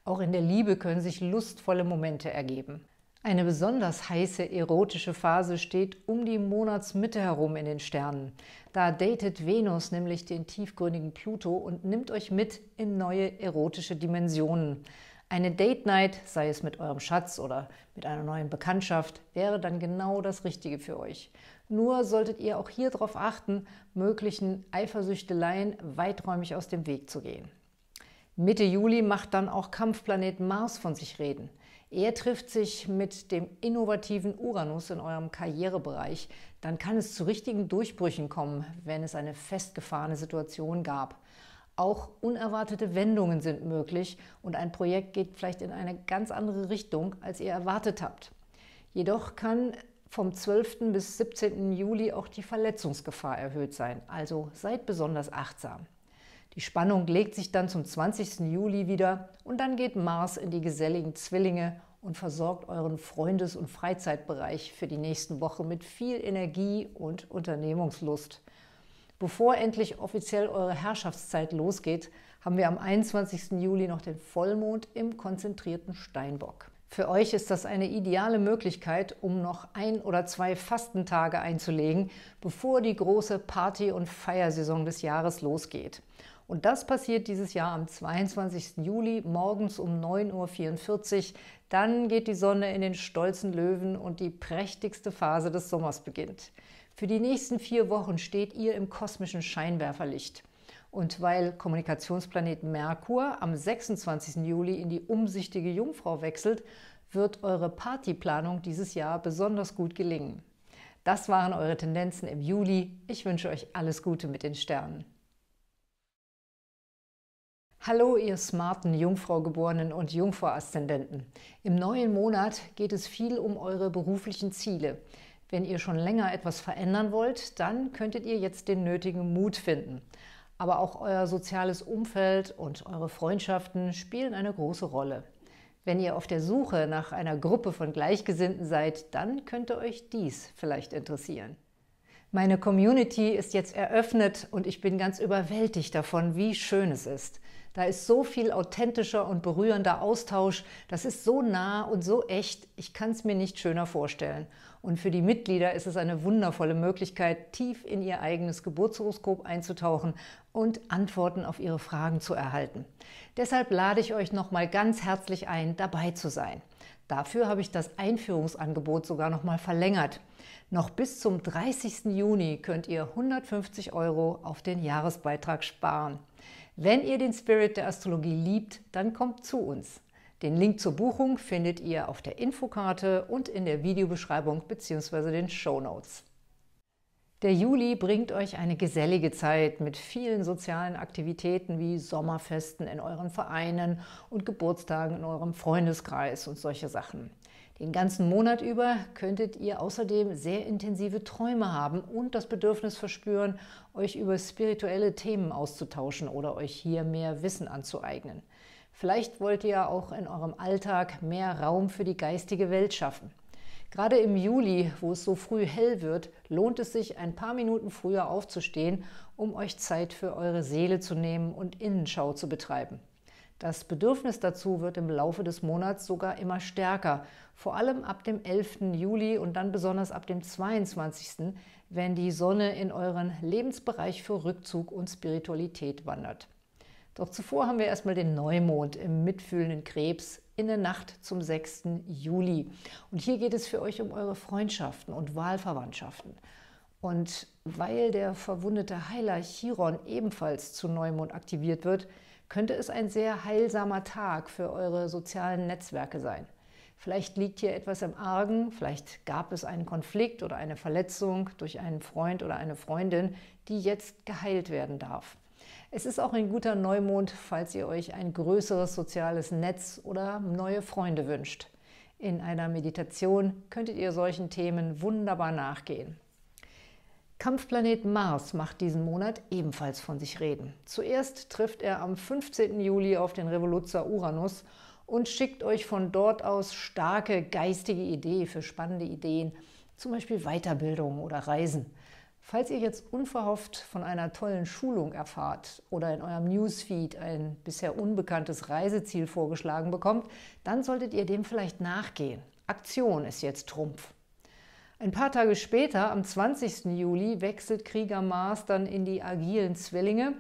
S1: Auch in der Liebe können sich lustvolle Momente ergeben. Eine besonders heiße erotische Phase steht um die Monatsmitte herum in den Sternen. Da datet Venus nämlich den tiefgründigen Pluto und nimmt euch mit in neue erotische Dimensionen. Eine Date Night, sei es mit eurem Schatz oder mit einer neuen Bekanntschaft, wäre dann genau das Richtige für euch. Nur solltet ihr auch hier darauf achten, möglichen Eifersüchteleien weiträumig aus dem Weg zu gehen. Mitte Juli macht dann auch Kampfplanet Mars von sich reden. Er trifft sich mit dem innovativen Uranus in eurem Karrierebereich. Dann kann es zu richtigen Durchbrüchen kommen, wenn es eine festgefahrene Situation gab. Auch unerwartete Wendungen sind möglich und ein Projekt geht vielleicht in eine ganz andere Richtung, als ihr erwartet habt. Jedoch kann vom 12. bis 17. Juli auch die Verletzungsgefahr erhöht sein, also seid besonders achtsam. Die Spannung legt sich dann zum 20. Juli wieder und dann geht Mars in die geselligen Zwillinge und versorgt euren Freundes- und Freizeitbereich für die nächsten Wochen mit viel Energie und Unternehmungslust. Bevor endlich offiziell eure Herrschaftszeit losgeht, haben wir am 21. Juli noch den Vollmond im konzentrierten Steinbock. Für euch ist das eine ideale Möglichkeit, um noch ein oder zwei Fastentage einzulegen, bevor die große Party- und Feiersaison des Jahres losgeht. Und das passiert dieses Jahr am 22. Juli morgens um 9.44 Uhr. Dann geht die Sonne in den stolzen Löwen und die prächtigste Phase des Sommers beginnt. Für die nächsten vier Wochen steht ihr im kosmischen Scheinwerferlicht. Und weil Kommunikationsplanet Merkur am 26. Juli in die umsichtige Jungfrau wechselt, wird eure Partyplanung dieses Jahr besonders gut gelingen. Das waren eure Tendenzen im Juli. Ich wünsche euch alles Gute mit den Sternen. Hallo, ihr smarten Jungfraugeborenen und Jungfrau-Aszendenten. Im neuen Monat geht es viel um eure beruflichen Ziele. Wenn ihr schon länger etwas verändern wollt, dann könntet ihr jetzt den nötigen Mut finden. Aber auch euer soziales Umfeld und eure Freundschaften spielen eine große Rolle. Wenn ihr auf der Suche nach einer Gruppe von Gleichgesinnten seid, dann könnte euch dies vielleicht interessieren. Meine Community ist jetzt eröffnet und ich bin ganz überwältigt davon, wie schön es ist. Da ist so viel authentischer und berührender Austausch, das ist so nah und so echt, ich kann es mir nicht schöner vorstellen. Und für die Mitglieder ist es eine wundervolle Möglichkeit, tief in ihr eigenes Geburtshoroskop einzutauchen und Antworten auf ihre Fragen zu erhalten. Deshalb lade ich euch nochmal ganz herzlich ein, dabei zu sein. Dafür habe ich das Einführungsangebot sogar nochmal verlängert. Noch bis zum 30. Juni könnt ihr 150 Euro auf den Jahresbeitrag sparen. Wenn ihr den Spirit der Astrologie liebt, dann kommt zu uns. Den Link zur Buchung findet ihr auf der Infokarte und in der Videobeschreibung bzw. den Show Notes. Der Juli bringt euch eine gesellige Zeit mit vielen sozialen Aktivitäten wie Sommerfesten in euren Vereinen und Geburtstagen in eurem Freundeskreis und solche Sachen. Den ganzen Monat über könntet ihr außerdem sehr intensive Träume haben und das Bedürfnis verspüren, euch über spirituelle Themen auszutauschen oder euch hier mehr Wissen anzueignen. Vielleicht wollt ihr auch in eurem Alltag mehr Raum für die geistige Welt schaffen. Gerade im Juli, wo es so früh hell wird, lohnt es sich, ein paar Minuten früher aufzustehen, um euch Zeit für eure Seele zu nehmen und Innenschau zu betreiben. Das Bedürfnis dazu wird im Laufe des Monats sogar immer stärker, vor allem ab dem 11. Juli und dann besonders ab dem 22., wenn die Sonne in euren Lebensbereich für Rückzug und Spiritualität wandert. Doch zuvor haben wir erstmal den Neumond im mitfühlenden Krebs in der Nacht zum 6. Juli. Und hier geht es für euch um eure Freundschaften und Wahlverwandtschaften. Und weil der verwundete Heiler Chiron ebenfalls zu Neumond aktiviert wird, könnte es ein sehr heilsamer Tag für eure sozialen Netzwerke sein. Vielleicht liegt hier etwas im Argen, vielleicht gab es einen Konflikt oder eine Verletzung durch einen Freund oder eine Freundin, die jetzt geheilt werden darf. Es ist auch ein guter Neumond, falls ihr euch ein größeres soziales Netz oder neue Freunde wünscht. In einer Meditation könntet ihr solchen Themen wunderbar nachgehen. Kampfplanet Mars macht diesen Monat ebenfalls von sich reden. Zuerst trifft er am 15. Juli auf den Revoluzer Uranus und schickt euch von dort aus starke geistige Ideen für spannende Ideen, zum Beispiel Weiterbildung oder Reisen. Falls ihr jetzt unverhofft von einer tollen Schulung erfahrt oder in eurem Newsfeed ein bisher unbekanntes Reiseziel vorgeschlagen bekommt, dann solltet ihr dem vielleicht nachgehen. Aktion ist jetzt Trumpf. Ein paar Tage später, am 20. Juli, wechselt Krieger Mars dann in die agilen Zwillinge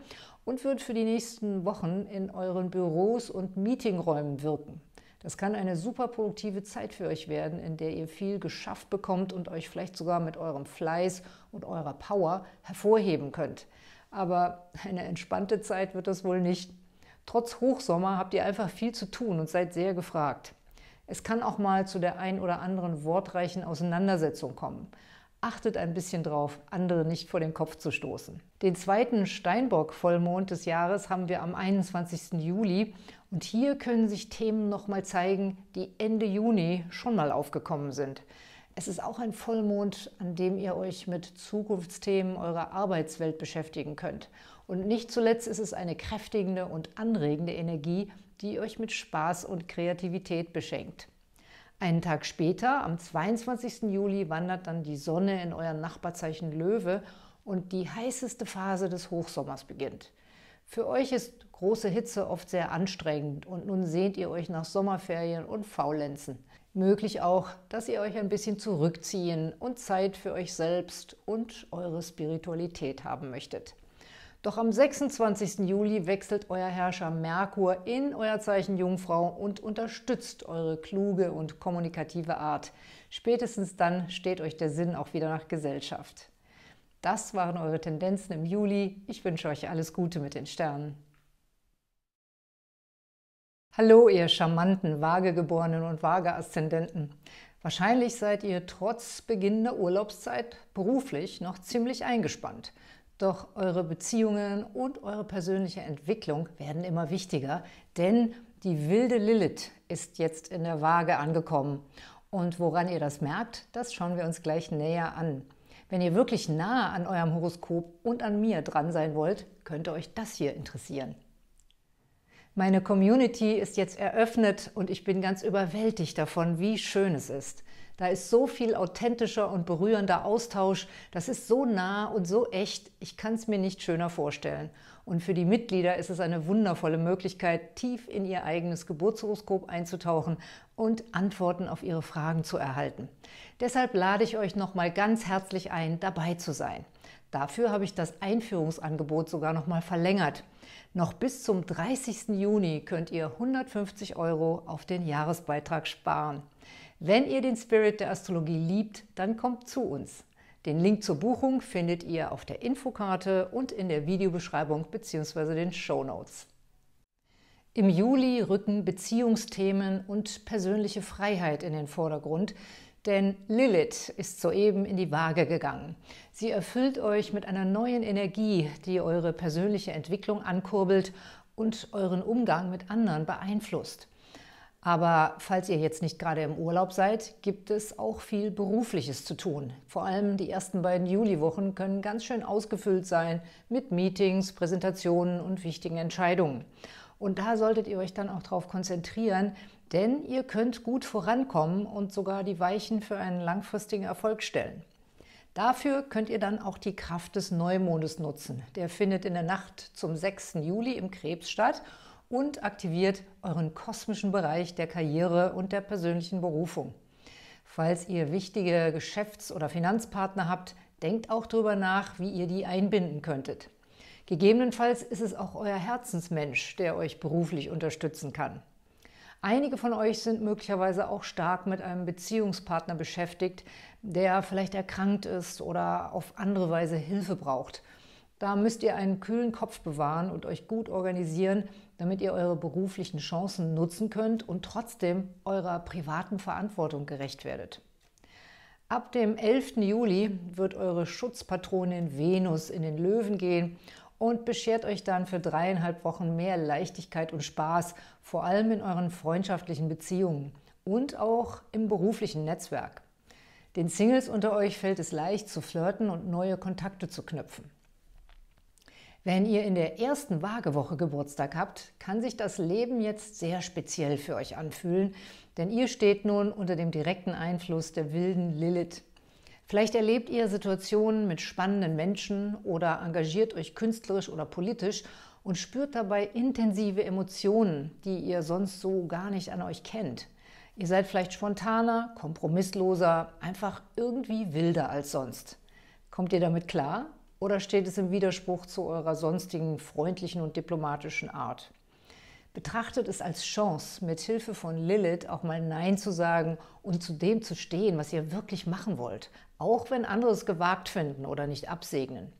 S1: und wird für die nächsten Wochen in euren Büros und Meetingräumen wirken. Das kann eine super produktive Zeit für euch werden, in der ihr viel geschafft bekommt und euch vielleicht sogar mit eurem Fleiß und eurer Power hervorheben könnt. Aber eine entspannte Zeit wird das wohl nicht. Trotz Hochsommer habt ihr einfach viel zu tun und seid sehr gefragt. Es kann auch mal zu der ein oder anderen wortreichen Auseinandersetzung kommen. Achtet ein bisschen drauf, andere nicht vor den Kopf zu stoßen. Den zweiten Steinbock-Vollmond des Jahres haben wir am 21. Juli und hier können sich Themen nochmal zeigen, die Ende Juni schon mal aufgekommen sind. Es ist auch ein Vollmond, an dem ihr euch mit Zukunftsthemen eurer Arbeitswelt beschäftigen könnt. Und nicht zuletzt ist es eine kräftigende und anregende Energie, die euch mit Spaß und Kreativität beschenkt. Einen Tag später, am 22. Juli, wandert dann die Sonne in euer Nachbarzeichen Löwe und die heißeste Phase des Hochsommers beginnt. Für euch ist Große Hitze oft sehr anstrengend und nun sehnt ihr euch nach Sommerferien und Faulenzen. Möglich auch, dass ihr euch ein bisschen zurückziehen und Zeit für euch selbst und eure Spiritualität haben möchtet. Doch am 26. Juli wechselt euer Herrscher Merkur in euer Zeichen Jungfrau und unterstützt eure kluge und kommunikative Art. Spätestens dann steht euch der Sinn auch wieder nach Gesellschaft. Das waren eure Tendenzen im Juli. Ich wünsche euch alles Gute mit den Sternen. Hallo, ihr charmanten Waagegeborenen und waage Wahrscheinlich seid ihr trotz beginnender Urlaubszeit beruflich noch ziemlich eingespannt. Doch eure Beziehungen und eure persönliche Entwicklung werden immer wichtiger, denn die wilde Lilith ist jetzt in der Waage angekommen. Und woran ihr das merkt, das schauen wir uns gleich näher an. Wenn ihr wirklich nah an eurem Horoskop und an mir dran sein wollt, könnte euch das hier interessieren. Meine Community ist jetzt eröffnet und ich bin ganz überwältigt davon, wie schön es ist. Da ist so viel authentischer und berührender Austausch. Das ist so nah und so echt. Ich kann es mir nicht schöner vorstellen. Und für die Mitglieder ist es eine wundervolle Möglichkeit, tief in ihr eigenes Geburtshoroskop einzutauchen und Antworten auf ihre Fragen zu erhalten. Deshalb lade ich euch nochmal ganz herzlich ein, dabei zu sein. Dafür habe ich das Einführungsangebot sogar nochmal verlängert. Noch bis zum 30. Juni könnt ihr 150 Euro auf den Jahresbeitrag sparen. Wenn ihr den Spirit der Astrologie liebt, dann kommt zu uns. Den Link zur Buchung findet ihr auf der Infokarte und in der Videobeschreibung bzw. den Show Notes. Im Juli rücken Beziehungsthemen und persönliche Freiheit in den Vordergrund, denn Lilith ist soeben in die Waage gegangen. Sie erfüllt euch mit einer neuen Energie, die eure persönliche Entwicklung ankurbelt und euren Umgang mit anderen beeinflusst. Aber falls ihr jetzt nicht gerade im Urlaub seid, gibt es auch viel Berufliches zu tun. Vor allem die ersten beiden Juliwochen können ganz schön ausgefüllt sein mit Meetings, Präsentationen und wichtigen Entscheidungen. Und da solltet ihr euch dann auch darauf konzentrieren, denn ihr könnt gut vorankommen und sogar die Weichen für einen langfristigen Erfolg stellen. Dafür könnt ihr dann auch die Kraft des Neumondes nutzen. Der findet in der Nacht zum 6. Juli im Krebs statt und aktiviert euren kosmischen Bereich der Karriere und der persönlichen Berufung. Falls ihr wichtige Geschäfts- oder Finanzpartner habt, denkt auch darüber nach, wie ihr die einbinden könntet. Gegebenenfalls ist es auch euer Herzensmensch, der euch beruflich unterstützen kann. Einige von euch sind möglicherweise auch stark mit einem Beziehungspartner beschäftigt, der vielleicht erkrankt ist oder auf andere Weise Hilfe braucht. Da müsst ihr einen kühlen Kopf bewahren und euch gut organisieren, damit ihr eure beruflichen Chancen nutzen könnt und trotzdem eurer privaten Verantwortung gerecht werdet. Ab dem 11. Juli wird eure Schutzpatronin Venus in den Löwen gehen und beschert euch dann für dreieinhalb Wochen mehr Leichtigkeit und Spaß, vor allem in euren freundschaftlichen Beziehungen und auch im beruflichen Netzwerk. Den Singles unter euch fällt es leicht zu flirten und neue Kontakte zu knüpfen. Wenn ihr in der ersten Waagewoche Geburtstag habt, kann sich das Leben jetzt sehr speziell für euch anfühlen, denn ihr steht nun unter dem direkten Einfluss der wilden Lilith. Vielleicht erlebt ihr Situationen mit spannenden Menschen oder engagiert euch künstlerisch oder politisch und spürt dabei intensive Emotionen, die ihr sonst so gar nicht an euch kennt. Ihr seid vielleicht spontaner, kompromissloser, einfach irgendwie wilder als sonst. Kommt ihr damit klar oder steht es im Widerspruch zu eurer sonstigen freundlichen und diplomatischen Art? Betrachtet es als Chance, mit Hilfe von Lilith auch mal Nein zu sagen und zu dem zu stehen, was ihr wirklich machen wollt, auch wenn andere es gewagt finden oder nicht absegnen.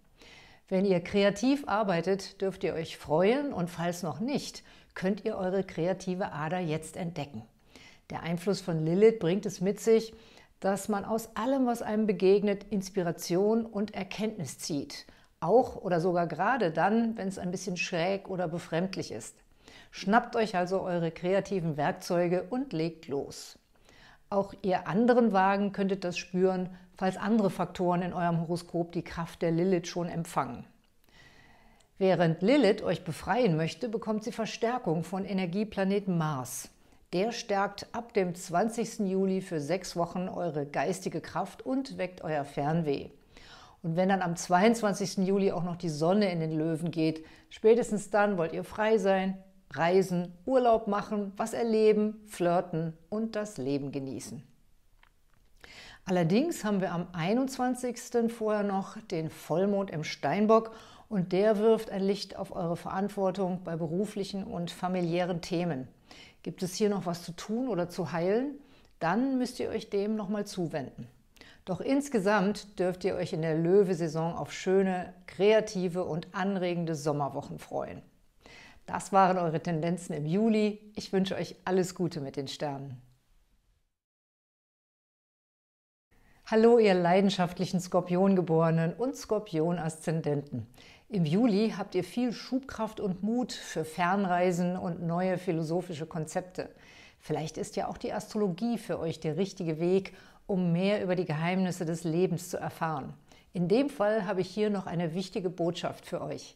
S1: Wenn ihr kreativ arbeitet, dürft ihr euch freuen und falls noch nicht, könnt ihr eure kreative Ader jetzt entdecken. Der Einfluss von Lilith bringt es mit sich, dass man aus allem, was einem begegnet, Inspiration und Erkenntnis zieht. Auch oder sogar gerade dann, wenn es ein bisschen schräg oder befremdlich ist. Schnappt euch also eure kreativen Werkzeuge und legt los. Auch ihr anderen Wagen könntet das spüren, falls andere Faktoren in eurem Horoskop die Kraft der Lilith schon empfangen. Während Lilith euch befreien möchte, bekommt sie Verstärkung von Energieplaneten Mars. Der stärkt ab dem 20. Juli für sechs Wochen eure geistige Kraft und weckt euer Fernweh. Und wenn dann am 22. Juli auch noch die Sonne in den Löwen geht, spätestens dann wollt ihr frei sein, reisen, Urlaub machen, was erleben, flirten und das Leben genießen. Allerdings haben wir am 21. vorher noch den Vollmond im Steinbock und der wirft ein Licht auf eure Verantwortung bei beruflichen und familiären Themen. Gibt es hier noch was zu tun oder zu heilen? Dann müsst ihr euch dem nochmal zuwenden. Doch insgesamt dürft ihr euch in der Löwesaison auf schöne, kreative und anregende Sommerwochen freuen. Das waren eure Tendenzen im Juli. Ich wünsche euch alles Gute mit den Sternen. Hallo, ihr leidenschaftlichen Skorpiongeborenen und Skorpion-Aszendenten. Im Juli habt ihr viel Schubkraft und Mut für Fernreisen und neue philosophische Konzepte. Vielleicht ist ja auch die Astrologie für euch der richtige Weg, um mehr über die Geheimnisse des Lebens zu erfahren. In dem Fall habe ich hier noch eine wichtige Botschaft für euch.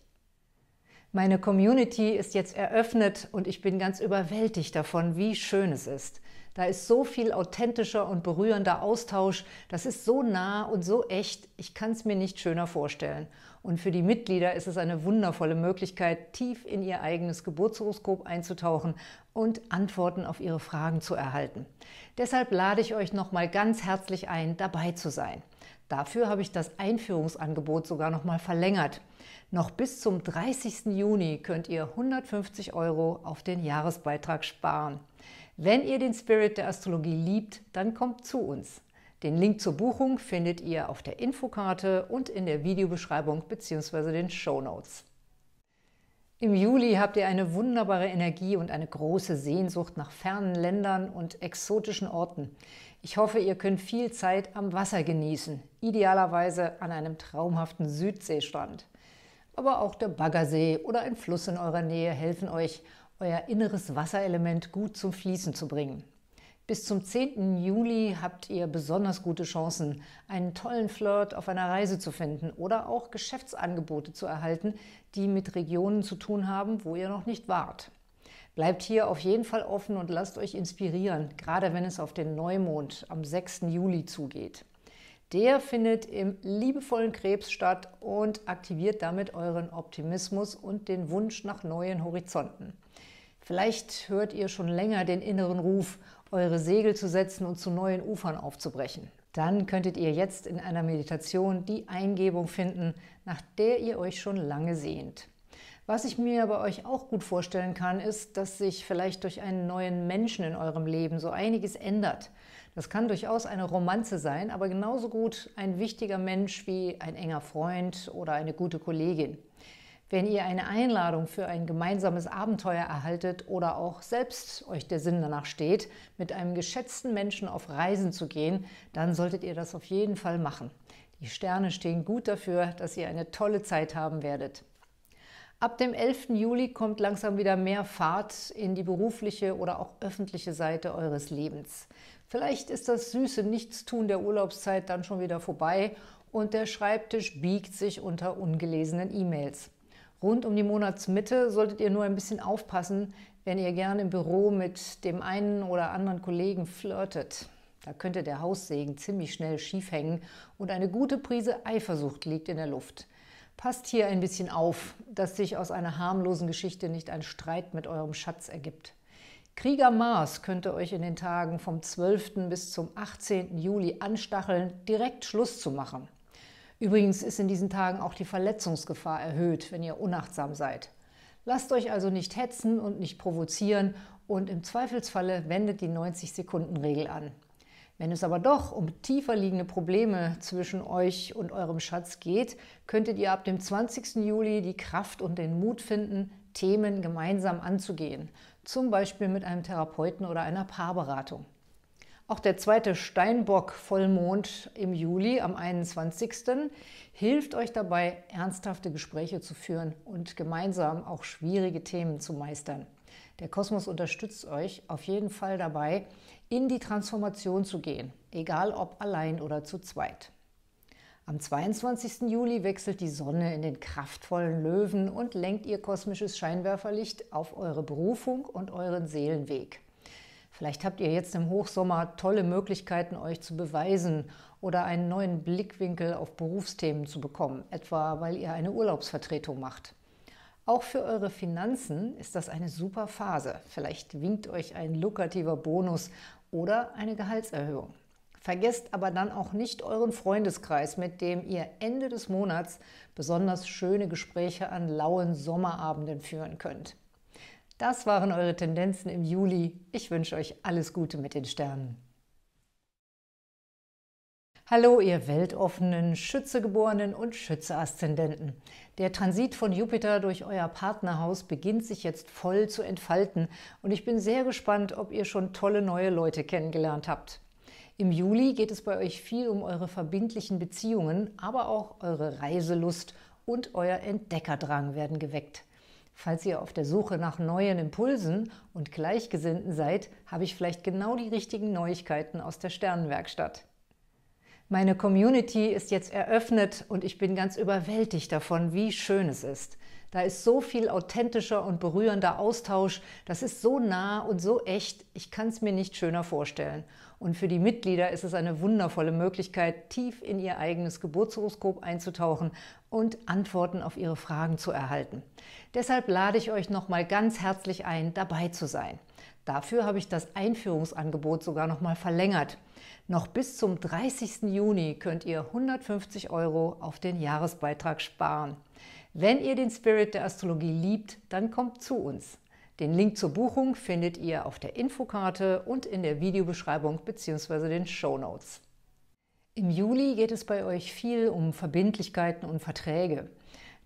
S1: Meine Community ist jetzt eröffnet und ich bin ganz überwältigt davon, wie schön es ist – da ist so viel authentischer und berührender Austausch. Das ist so nah und so echt. Ich kann es mir nicht schöner vorstellen. Und für die Mitglieder ist es eine wundervolle Möglichkeit, tief in ihr eigenes Geburtshoroskop einzutauchen und Antworten auf ihre Fragen zu erhalten. Deshalb lade ich euch nochmal ganz herzlich ein, dabei zu sein. Dafür habe ich das Einführungsangebot sogar nochmal verlängert. Noch bis zum 30. Juni könnt ihr 150 Euro auf den Jahresbeitrag sparen. Wenn ihr den Spirit der Astrologie liebt, dann kommt zu uns. Den Link zur Buchung findet ihr auf der Infokarte und in der Videobeschreibung bzw. den Show Notes. Im Juli habt ihr eine wunderbare Energie und eine große Sehnsucht nach fernen Ländern und exotischen Orten. Ich hoffe, ihr könnt viel Zeit am Wasser genießen, idealerweise an einem traumhaften Südseestrand. Aber auch der Baggersee oder ein Fluss in eurer Nähe helfen euch, euer inneres Wasserelement gut zum Fließen zu bringen. Bis zum 10. Juli habt ihr besonders gute Chancen, einen tollen Flirt auf einer Reise zu finden oder auch Geschäftsangebote zu erhalten, die mit Regionen zu tun haben, wo ihr noch nicht wart. Bleibt hier auf jeden Fall offen und lasst euch inspirieren, gerade wenn es auf den Neumond am 6. Juli zugeht. Der findet im liebevollen Krebs statt und aktiviert damit euren Optimismus und den Wunsch nach neuen Horizonten. Vielleicht hört ihr schon länger den inneren Ruf, eure Segel zu setzen und zu neuen Ufern aufzubrechen. Dann könntet ihr jetzt in einer Meditation die Eingebung finden, nach der ihr euch schon lange sehnt. Was ich mir bei euch auch gut vorstellen kann, ist, dass sich vielleicht durch einen neuen Menschen in eurem Leben so einiges ändert. Das kann durchaus eine Romanze sein, aber genauso gut ein wichtiger Mensch wie ein enger Freund oder eine gute Kollegin. Wenn ihr eine Einladung für ein gemeinsames Abenteuer erhaltet oder auch selbst euch der Sinn danach steht, mit einem geschätzten Menschen auf Reisen zu gehen, dann solltet ihr das auf jeden Fall machen. Die Sterne stehen gut dafür, dass ihr eine tolle Zeit haben werdet. Ab dem 11. Juli kommt langsam wieder mehr Fahrt in die berufliche oder auch öffentliche Seite eures Lebens. Vielleicht ist das süße Nichtstun der Urlaubszeit dann schon wieder vorbei und der Schreibtisch biegt sich unter ungelesenen E-Mails. Rund um die Monatsmitte solltet ihr nur ein bisschen aufpassen, wenn ihr gerne im Büro mit dem einen oder anderen Kollegen flirtet. Da könnte der Haussegen ziemlich schnell schief hängen und eine gute Prise Eifersucht liegt in der Luft. Passt hier ein bisschen auf, dass sich aus einer harmlosen Geschichte nicht ein Streit mit eurem Schatz ergibt. Krieger Mars könnte euch in den Tagen vom 12. bis zum 18. Juli anstacheln, direkt Schluss zu machen. Übrigens ist in diesen Tagen auch die Verletzungsgefahr erhöht, wenn ihr unachtsam seid. Lasst euch also nicht hetzen und nicht provozieren und im Zweifelsfalle wendet die 90-Sekunden-Regel an. Wenn es aber doch um tiefer liegende Probleme zwischen euch und eurem Schatz geht, könntet ihr ab dem 20. Juli die Kraft und den Mut finden, Themen gemeinsam anzugehen, zum Beispiel mit einem Therapeuten oder einer Paarberatung. Auch der zweite Steinbock-Vollmond im Juli am 21. hilft euch dabei, ernsthafte Gespräche zu führen und gemeinsam auch schwierige Themen zu meistern. Der Kosmos unterstützt euch auf jeden Fall dabei, in die Transformation zu gehen, egal ob allein oder zu zweit. Am 22. Juli wechselt die Sonne in den kraftvollen Löwen und lenkt ihr kosmisches Scheinwerferlicht auf eure Berufung und euren Seelenweg. Vielleicht habt ihr jetzt im Hochsommer tolle Möglichkeiten, euch zu beweisen oder einen neuen Blickwinkel auf Berufsthemen zu bekommen, etwa weil ihr eine Urlaubsvertretung macht. Auch für eure Finanzen ist das eine super Phase. Vielleicht winkt euch ein lukrativer Bonus oder eine Gehaltserhöhung. Vergesst aber dann auch nicht euren Freundeskreis, mit dem ihr Ende des Monats besonders schöne Gespräche an lauen Sommerabenden führen könnt. Das waren eure Tendenzen im Juli. Ich wünsche euch alles Gute mit den Sternen. Hallo, ihr weltoffenen Schützegeborenen und Schützeaszendenten. Der Transit von Jupiter durch euer Partnerhaus beginnt sich jetzt voll zu entfalten und ich bin sehr gespannt, ob ihr schon tolle neue Leute kennengelernt habt. Im Juli geht es bei euch viel um eure verbindlichen Beziehungen, aber auch eure Reiselust und euer Entdeckerdrang werden geweckt. Falls ihr auf der Suche nach neuen Impulsen und Gleichgesinnten seid, habe ich vielleicht genau die richtigen Neuigkeiten aus der Sternenwerkstatt. Meine Community ist jetzt eröffnet und ich bin ganz überwältigt davon, wie schön es ist. Da ist so viel authentischer und berührender Austausch, das ist so nah und so echt, ich kann es mir nicht schöner vorstellen. Und für die Mitglieder ist es eine wundervolle Möglichkeit, tief in ihr eigenes Geburtshoroskop einzutauchen und Antworten auf ihre Fragen zu erhalten. Deshalb lade ich euch nochmal ganz herzlich ein, dabei zu sein. Dafür habe ich das Einführungsangebot sogar nochmal verlängert. Noch bis zum 30. Juni könnt ihr 150 Euro auf den Jahresbeitrag sparen. Wenn ihr den Spirit der Astrologie liebt, dann kommt zu uns. Den Link zur Buchung findet ihr auf der Infokarte und in der Videobeschreibung bzw. den Show Notes. Im Juli geht es bei euch viel um Verbindlichkeiten und Verträge.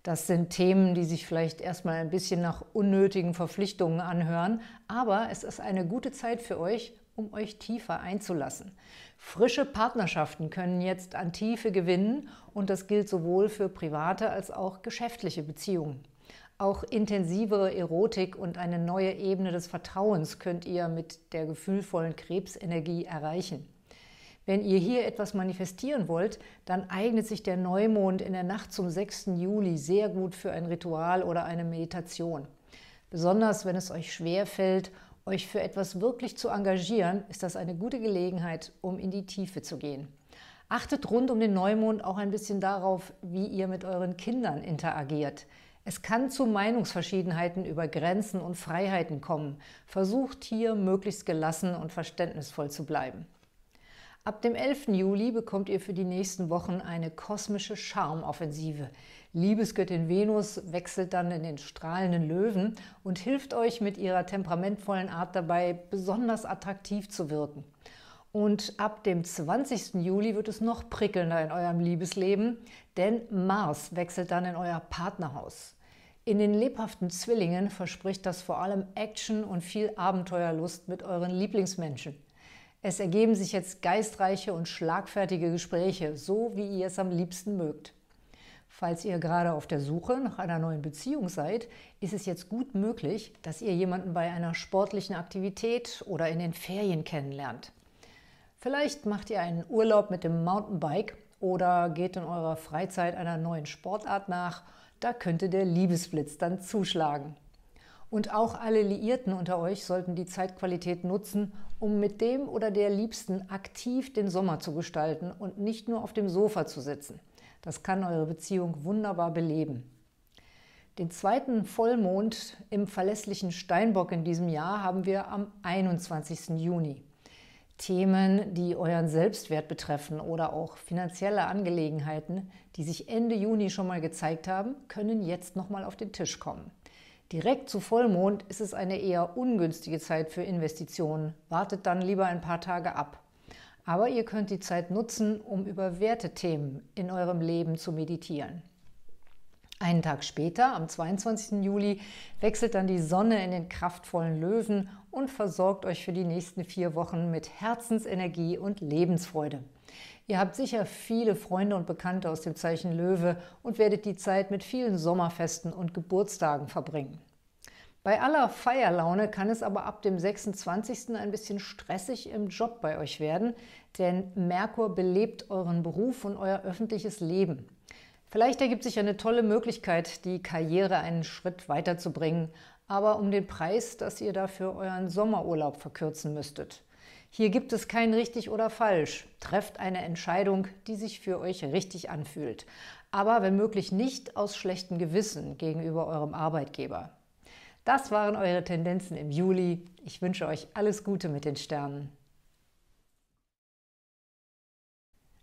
S1: Das sind Themen, die sich vielleicht erstmal ein bisschen nach unnötigen Verpflichtungen anhören, aber es ist eine gute Zeit für euch, um euch tiefer einzulassen. Frische Partnerschaften können jetzt an Tiefe gewinnen und das gilt sowohl für private als auch geschäftliche Beziehungen. Auch intensivere Erotik und eine neue Ebene des Vertrauens könnt ihr mit der gefühlvollen Krebsenergie erreichen. Wenn ihr hier etwas manifestieren wollt, dann eignet sich der Neumond in der Nacht zum 6. Juli sehr gut für ein Ritual oder eine Meditation. Besonders wenn es euch schwer fällt, euch für etwas wirklich zu engagieren, ist das eine gute Gelegenheit, um in die Tiefe zu gehen. Achtet rund um den Neumond auch ein bisschen darauf, wie ihr mit euren Kindern interagiert. Es kann zu Meinungsverschiedenheiten über Grenzen und Freiheiten kommen. Versucht hier möglichst gelassen und verständnisvoll zu bleiben. Ab dem 11. Juli bekommt ihr für die nächsten Wochen eine kosmische Charmoffensive. Liebesgöttin Venus wechselt dann in den strahlenden Löwen und hilft euch mit ihrer temperamentvollen Art dabei, besonders attraktiv zu wirken. Und ab dem 20. Juli wird es noch prickelnder in eurem Liebesleben, denn Mars wechselt dann in euer Partnerhaus. In den lebhaften Zwillingen verspricht das vor allem Action und viel Abenteuerlust mit euren Lieblingsmenschen. Es ergeben sich jetzt geistreiche und schlagfertige Gespräche, so wie ihr es am liebsten mögt. Falls ihr gerade auf der Suche nach einer neuen Beziehung seid, ist es jetzt gut möglich, dass ihr jemanden bei einer sportlichen Aktivität oder in den Ferien kennenlernt. Vielleicht macht ihr einen Urlaub mit dem Mountainbike oder geht in eurer Freizeit einer neuen Sportart nach. Da könnte der Liebesblitz dann zuschlagen. Und auch alle Liierten unter euch sollten die Zeitqualität nutzen, um mit dem oder der Liebsten aktiv den Sommer zu gestalten und nicht nur auf dem Sofa zu sitzen. Das kann eure Beziehung wunderbar beleben. Den zweiten Vollmond im verlässlichen Steinbock in diesem Jahr haben wir am 21. Juni. Themen, die euren Selbstwert betreffen oder auch finanzielle Angelegenheiten, die sich Ende Juni schon mal gezeigt haben, können jetzt nochmal auf den Tisch kommen. Direkt zu Vollmond ist es eine eher ungünstige Zeit für Investitionen. Wartet dann lieber ein paar Tage ab. Aber ihr könnt die Zeit nutzen, um über Wertethemen in eurem Leben zu meditieren. Einen Tag später, am 22. Juli, wechselt dann die Sonne in den kraftvollen Löwen und versorgt euch für die nächsten vier Wochen mit Herzensenergie und Lebensfreude. Ihr habt sicher viele Freunde und Bekannte aus dem Zeichen Löwe und werdet die Zeit mit vielen Sommerfesten und Geburtstagen verbringen. Bei aller Feierlaune kann es aber ab dem 26. ein bisschen stressig im Job bei euch werden, denn Merkur belebt euren Beruf und euer öffentliches Leben. Vielleicht ergibt sich eine tolle Möglichkeit, die Karriere einen Schritt weiterzubringen, aber um den Preis, dass ihr dafür euren Sommerurlaub verkürzen müsstet. Hier gibt es kein richtig oder falsch. Trefft eine Entscheidung, die sich für euch richtig anfühlt. Aber wenn möglich nicht aus schlechtem Gewissen gegenüber eurem Arbeitgeber. Das waren eure Tendenzen im Juli. Ich wünsche euch alles Gute mit den Sternen.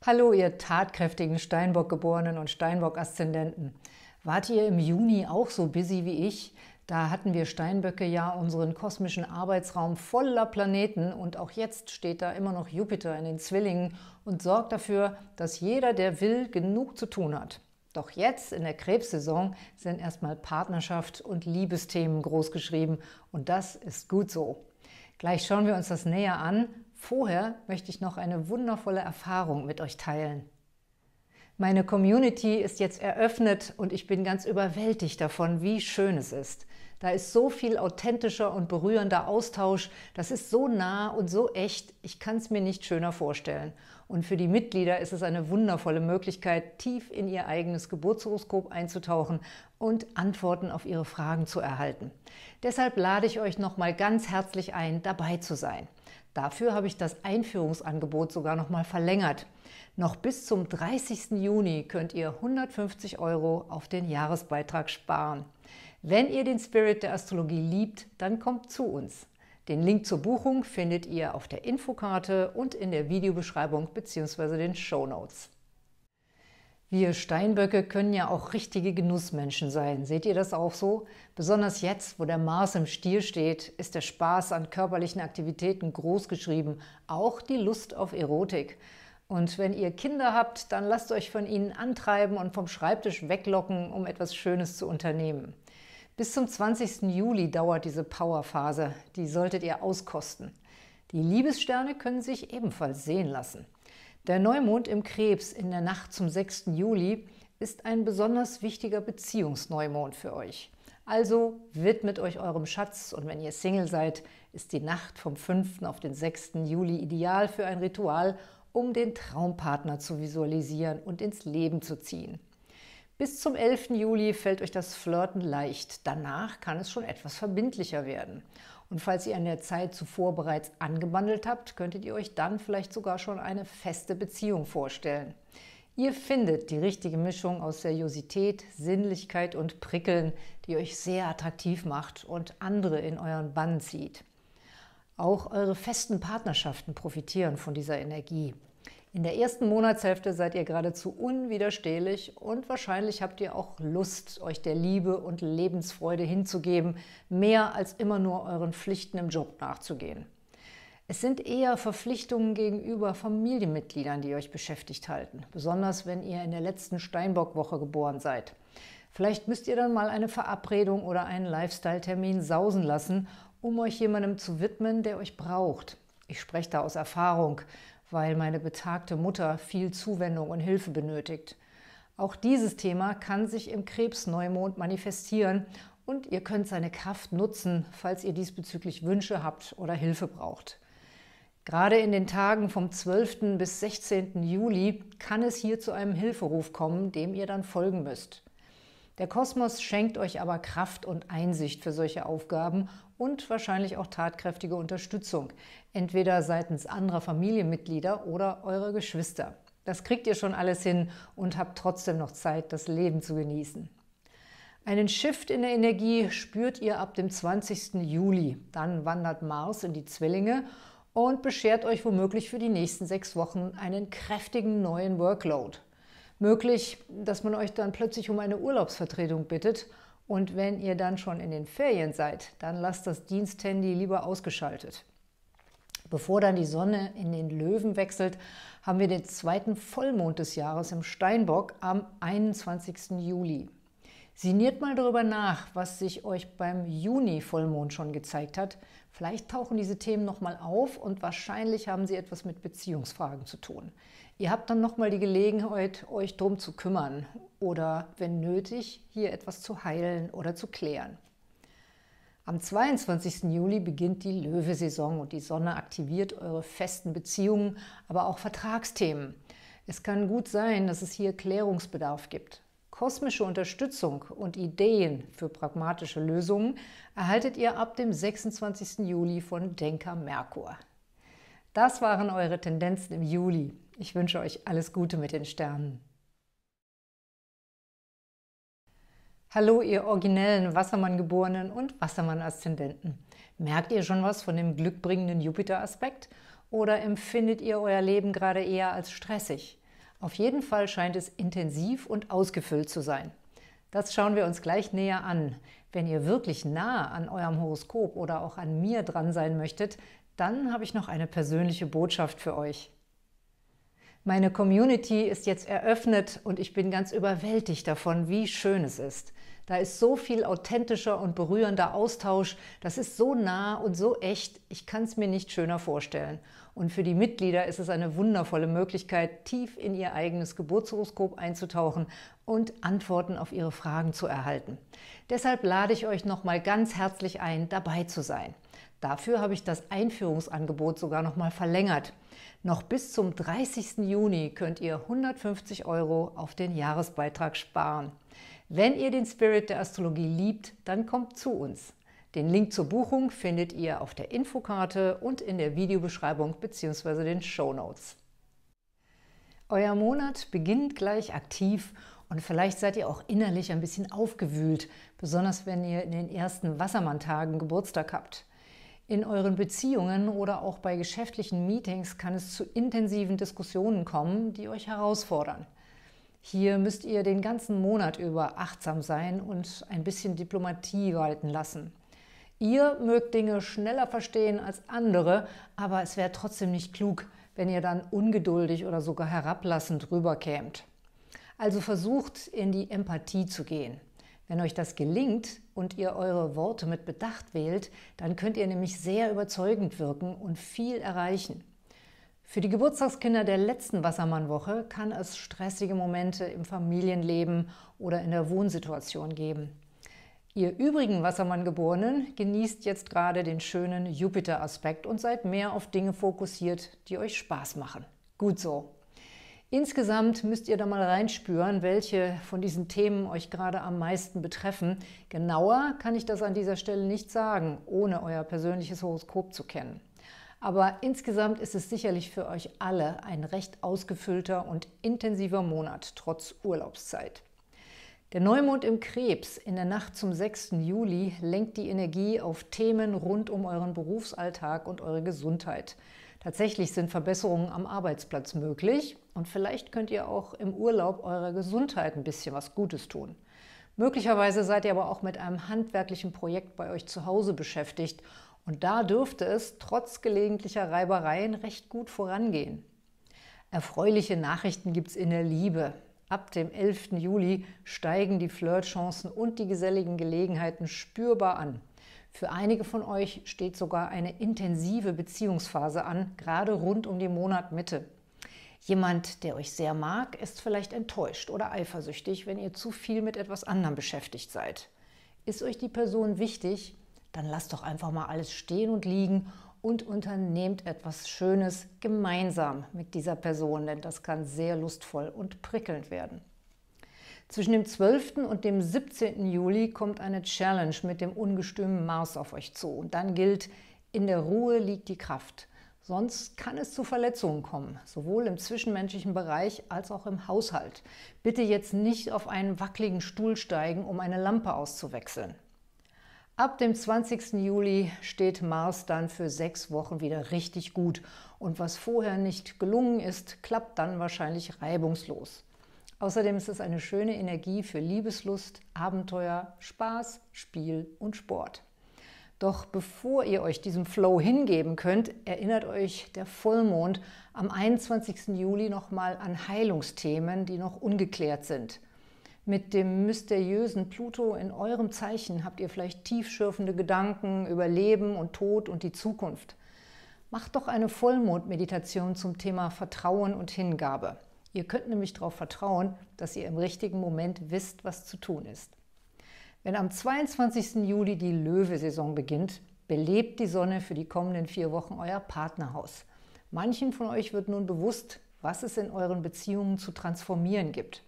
S1: Hallo, ihr tatkräftigen Steinbock-Geborenen und Steinbock-Aszendenten. Wart ihr im Juni auch so busy wie ich? Da hatten wir Steinböcke ja unseren kosmischen Arbeitsraum voller Planeten und auch jetzt steht da immer noch Jupiter in den Zwillingen und sorgt dafür, dass jeder, der will, genug zu tun hat. Doch jetzt in der Krebssaison sind erstmal Partnerschaft und Liebesthemen großgeschrieben und das ist gut so. Gleich schauen wir uns das näher an. Vorher möchte ich noch eine wundervolle Erfahrung mit euch teilen. Meine Community ist jetzt eröffnet und ich bin ganz überwältigt davon, wie schön es ist. Da ist so viel authentischer und berührender Austausch. Das ist so nah und so echt. Ich kann es mir nicht schöner vorstellen. Und für die Mitglieder ist es eine wundervolle Möglichkeit, tief in ihr eigenes Geburtshoroskop einzutauchen und Antworten auf ihre Fragen zu erhalten. Deshalb lade ich euch nochmal ganz herzlich ein, dabei zu sein. Dafür habe ich das Einführungsangebot sogar nochmal verlängert. Noch bis zum 30. Juni könnt ihr 150 Euro auf den Jahresbeitrag sparen. Wenn ihr den Spirit der Astrologie liebt, dann kommt zu uns. Den Link zur Buchung findet ihr auf der Infokarte und in der Videobeschreibung bzw. den Show Notes. Wir Steinböcke können ja auch richtige Genussmenschen sein. Seht ihr das auch so? Besonders jetzt, wo der Mars im Stier steht, ist der Spaß an körperlichen Aktivitäten großgeschrieben, auch die Lust auf Erotik. Und wenn ihr Kinder habt, dann lasst euch von ihnen antreiben und vom Schreibtisch weglocken, um etwas Schönes zu unternehmen. Bis zum 20. Juli dauert diese Powerphase. Die solltet ihr auskosten. Die Liebessterne können sich ebenfalls sehen lassen. Der Neumond im Krebs in der Nacht zum 6. Juli ist ein besonders wichtiger Beziehungsneumond für euch. Also widmet euch eurem Schatz und wenn ihr Single seid, ist die Nacht vom 5. auf den 6. Juli ideal für ein Ritual um den Traumpartner zu visualisieren und ins Leben zu ziehen. Bis zum 11. Juli fällt euch das Flirten leicht. Danach kann es schon etwas verbindlicher werden. Und falls ihr an der Zeit zuvor bereits angebandelt habt, könntet ihr euch dann vielleicht sogar schon eine feste Beziehung vorstellen. Ihr findet die richtige Mischung aus Seriosität, Sinnlichkeit und Prickeln, die euch sehr attraktiv macht und andere in euren Bann zieht. Auch eure festen Partnerschaften profitieren von dieser Energie. In der ersten Monatshälfte seid ihr geradezu unwiderstehlich und wahrscheinlich habt ihr auch Lust, euch der Liebe und Lebensfreude hinzugeben, mehr als immer nur euren Pflichten im Job nachzugehen. Es sind eher Verpflichtungen gegenüber Familienmitgliedern, die euch beschäftigt halten, besonders wenn ihr in der letzten Steinbockwoche geboren seid. Vielleicht müsst ihr dann mal eine Verabredung oder einen Lifestyle-Termin sausen lassen um euch jemandem zu widmen, der euch braucht. Ich spreche da aus Erfahrung, weil meine betagte Mutter viel Zuwendung und Hilfe benötigt. Auch dieses Thema kann sich im Krebsneumond manifestieren und ihr könnt seine Kraft nutzen, falls ihr diesbezüglich Wünsche habt oder Hilfe braucht. Gerade in den Tagen vom 12. bis 16. Juli kann es hier zu einem Hilferuf kommen, dem ihr dann folgen müsst. Der Kosmos schenkt euch aber Kraft und Einsicht für solche Aufgaben und wahrscheinlich auch tatkräftige Unterstützung, entweder seitens anderer Familienmitglieder oder eurer Geschwister. Das kriegt ihr schon alles hin und habt trotzdem noch Zeit, das Leben zu genießen. Einen Shift in der Energie spürt ihr ab dem 20. Juli. Dann wandert Mars in die Zwillinge und beschert euch womöglich für die nächsten sechs Wochen einen kräftigen neuen Workload. Möglich, dass man euch dann plötzlich um eine Urlaubsvertretung bittet und wenn ihr dann schon in den Ferien seid, dann lasst das Diensthandy lieber ausgeschaltet. Bevor dann die Sonne in den Löwen wechselt, haben wir den zweiten Vollmond des Jahres im Steinbock am 21. Juli. Sinniert mal darüber nach, was sich euch beim Juni-Vollmond schon gezeigt hat. Vielleicht tauchen diese Themen nochmal auf und wahrscheinlich haben sie etwas mit Beziehungsfragen zu tun. Ihr habt dann nochmal die Gelegenheit, euch drum zu kümmern oder, wenn nötig, hier etwas zu heilen oder zu klären. Am 22. Juli beginnt die Löwesaison und die Sonne aktiviert eure festen Beziehungen, aber auch Vertragsthemen. Es kann gut sein, dass es hier Klärungsbedarf gibt. Kosmische Unterstützung und Ideen für pragmatische Lösungen erhaltet ihr ab dem 26. Juli von Denker Merkur. Das waren eure Tendenzen im Juli. Ich wünsche euch alles Gute mit den Sternen. Hallo, ihr originellen Wassermann-Geborenen und Wassermann-Aszendenten. Merkt ihr schon was von dem glückbringenden Jupiter-Aspekt oder empfindet ihr euer Leben gerade eher als stressig? Auf jeden Fall scheint es intensiv und ausgefüllt zu sein. Das schauen wir uns gleich näher an. Wenn ihr wirklich nah an eurem Horoskop oder auch an mir dran sein möchtet, dann habe ich noch eine persönliche Botschaft für euch. Meine Community ist jetzt eröffnet und ich bin ganz überwältigt davon, wie schön es ist. Da ist so viel authentischer und berührender Austausch, das ist so nah und so echt, ich kann es mir nicht schöner vorstellen. Und für die Mitglieder ist es eine wundervolle Möglichkeit, tief in ihr eigenes Geburtshoroskop einzutauchen und Antworten auf ihre Fragen zu erhalten. Deshalb lade ich euch nochmal ganz herzlich ein, dabei zu sein. Dafür habe ich das Einführungsangebot sogar nochmal verlängert. Noch bis zum 30. Juni könnt ihr 150 Euro auf den Jahresbeitrag sparen. Wenn ihr den Spirit der Astrologie liebt, dann kommt zu uns. Den Link zur Buchung findet ihr auf der Infokarte und in der Videobeschreibung bzw. den Show Notes. Euer Monat beginnt gleich aktiv und vielleicht seid ihr auch innerlich ein bisschen aufgewühlt, besonders wenn ihr in den ersten Wassermann-Tagen Geburtstag habt. In euren Beziehungen oder auch bei geschäftlichen Meetings kann es zu intensiven Diskussionen kommen, die euch herausfordern. Hier müsst ihr den ganzen Monat über achtsam sein und ein bisschen Diplomatie walten lassen. Ihr mögt Dinge schneller verstehen als andere, aber es wäre trotzdem nicht klug, wenn ihr dann ungeduldig oder sogar herablassend rüberkämt. Also versucht, in die Empathie zu gehen. Wenn euch das gelingt und ihr eure Worte mit Bedacht wählt, dann könnt ihr nämlich sehr überzeugend wirken und viel erreichen. Für die Geburtstagskinder der letzten Wassermannwoche kann es stressige Momente im Familienleben oder in der Wohnsituation geben. Ihr übrigen Wassermann-Geborenen genießt jetzt gerade den schönen Jupiter-Aspekt und seid mehr auf Dinge fokussiert, die euch Spaß machen. Gut so. Insgesamt müsst ihr da mal reinspüren, welche von diesen Themen euch gerade am meisten betreffen. Genauer kann ich das an dieser Stelle nicht sagen, ohne euer persönliches Horoskop zu kennen. Aber insgesamt ist es sicherlich für euch alle ein recht ausgefüllter und intensiver Monat trotz Urlaubszeit. Der Neumond im Krebs in der Nacht zum 6. Juli lenkt die Energie auf Themen rund um euren Berufsalltag und eure Gesundheit. Tatsächlich sind Verbesserungen am Arbeitsplatz möglich und vielleicht könnt ihr auch im Urlaub eurer Gesundheit ein bisschen was Gutes tun. Möglicherweise seid ihr aber auch mit einem handwerklichen Projekt bei euch zu Hause beschäftigt und da dürfte es trotz gelegentlicher Reibereien recht gut vorangehen. Erfreuliche Nachrichten gibt's in der Liebe. Ab dem 11. Juli steigen die Flirtchancen und die geselligen Gelegenheiten spürbar an. Für einige von euch steht sogar eine intensive Beziehungsphase an, gerade rund um den Monat Mitte. Jemand, der euch sehr mag, ist vielleicht enttäuscht oder eifersüchtig, wenn ihr zu viel mit etwas anderem beschäftigt seid. Ist euch die Person wichtig, dann lasst doch einfach mal alles stehen und liegen und unternehmt etwas Schönes gemeinsam mit dieser Person, denn das kann sehr lustvoll und prickelnd werden. Zwischen dem 12. und dem 17. Juli kommt eine Challenge mit dem ungestümen Mars auf euch zu. Und dann gilt, in der Ruhe liegt die Kraft. Sonst kann es zu Verletzungen kommen, sowohl im zwischenmenschlichen Bereich als auch im Haushalt. Bitte jetzt nicht auf einen wackeligen Stuhl steigen, um eine Lampe auszuwechseln. Ab dem 20. Juli steht Mars dann für sechs Wochen wieder richtig gut und was vorher nicht gelungen ist, klappt dann wahrscheinlich reibungslos. Außerdem ist es eine schöne Energie für Liebeslust, Abenteuer, Spaß, Spiel und Sport. Doch bevor ihr euch diesem Flow hingeben könnt, erinnert euch der Vollmond am 21. Juli nochmal an Heilungsthemen, die noch ungeklärt sind – mit dem mysteriösen Pluto in eurem Zeichen habt ihr vielleicht tiefschürfende Gedanken über Leben und Tod und die Zukunft. Macht doch eine Vollmondmeditation zum Thema Vertrauen und Hingabe. Ihr könnt nämlich darauf vertrauen, dass ihr im richtigen Moment wisst, was zu tun ist. Wenn am 22. Juli die Löwesaison beginnt, belebt die Sonne für die kommenden vier Wochen euer Partnerhaus. Manchen von euch wird nun bewusst, was es in euren Beziehungen zu transformieren gibt.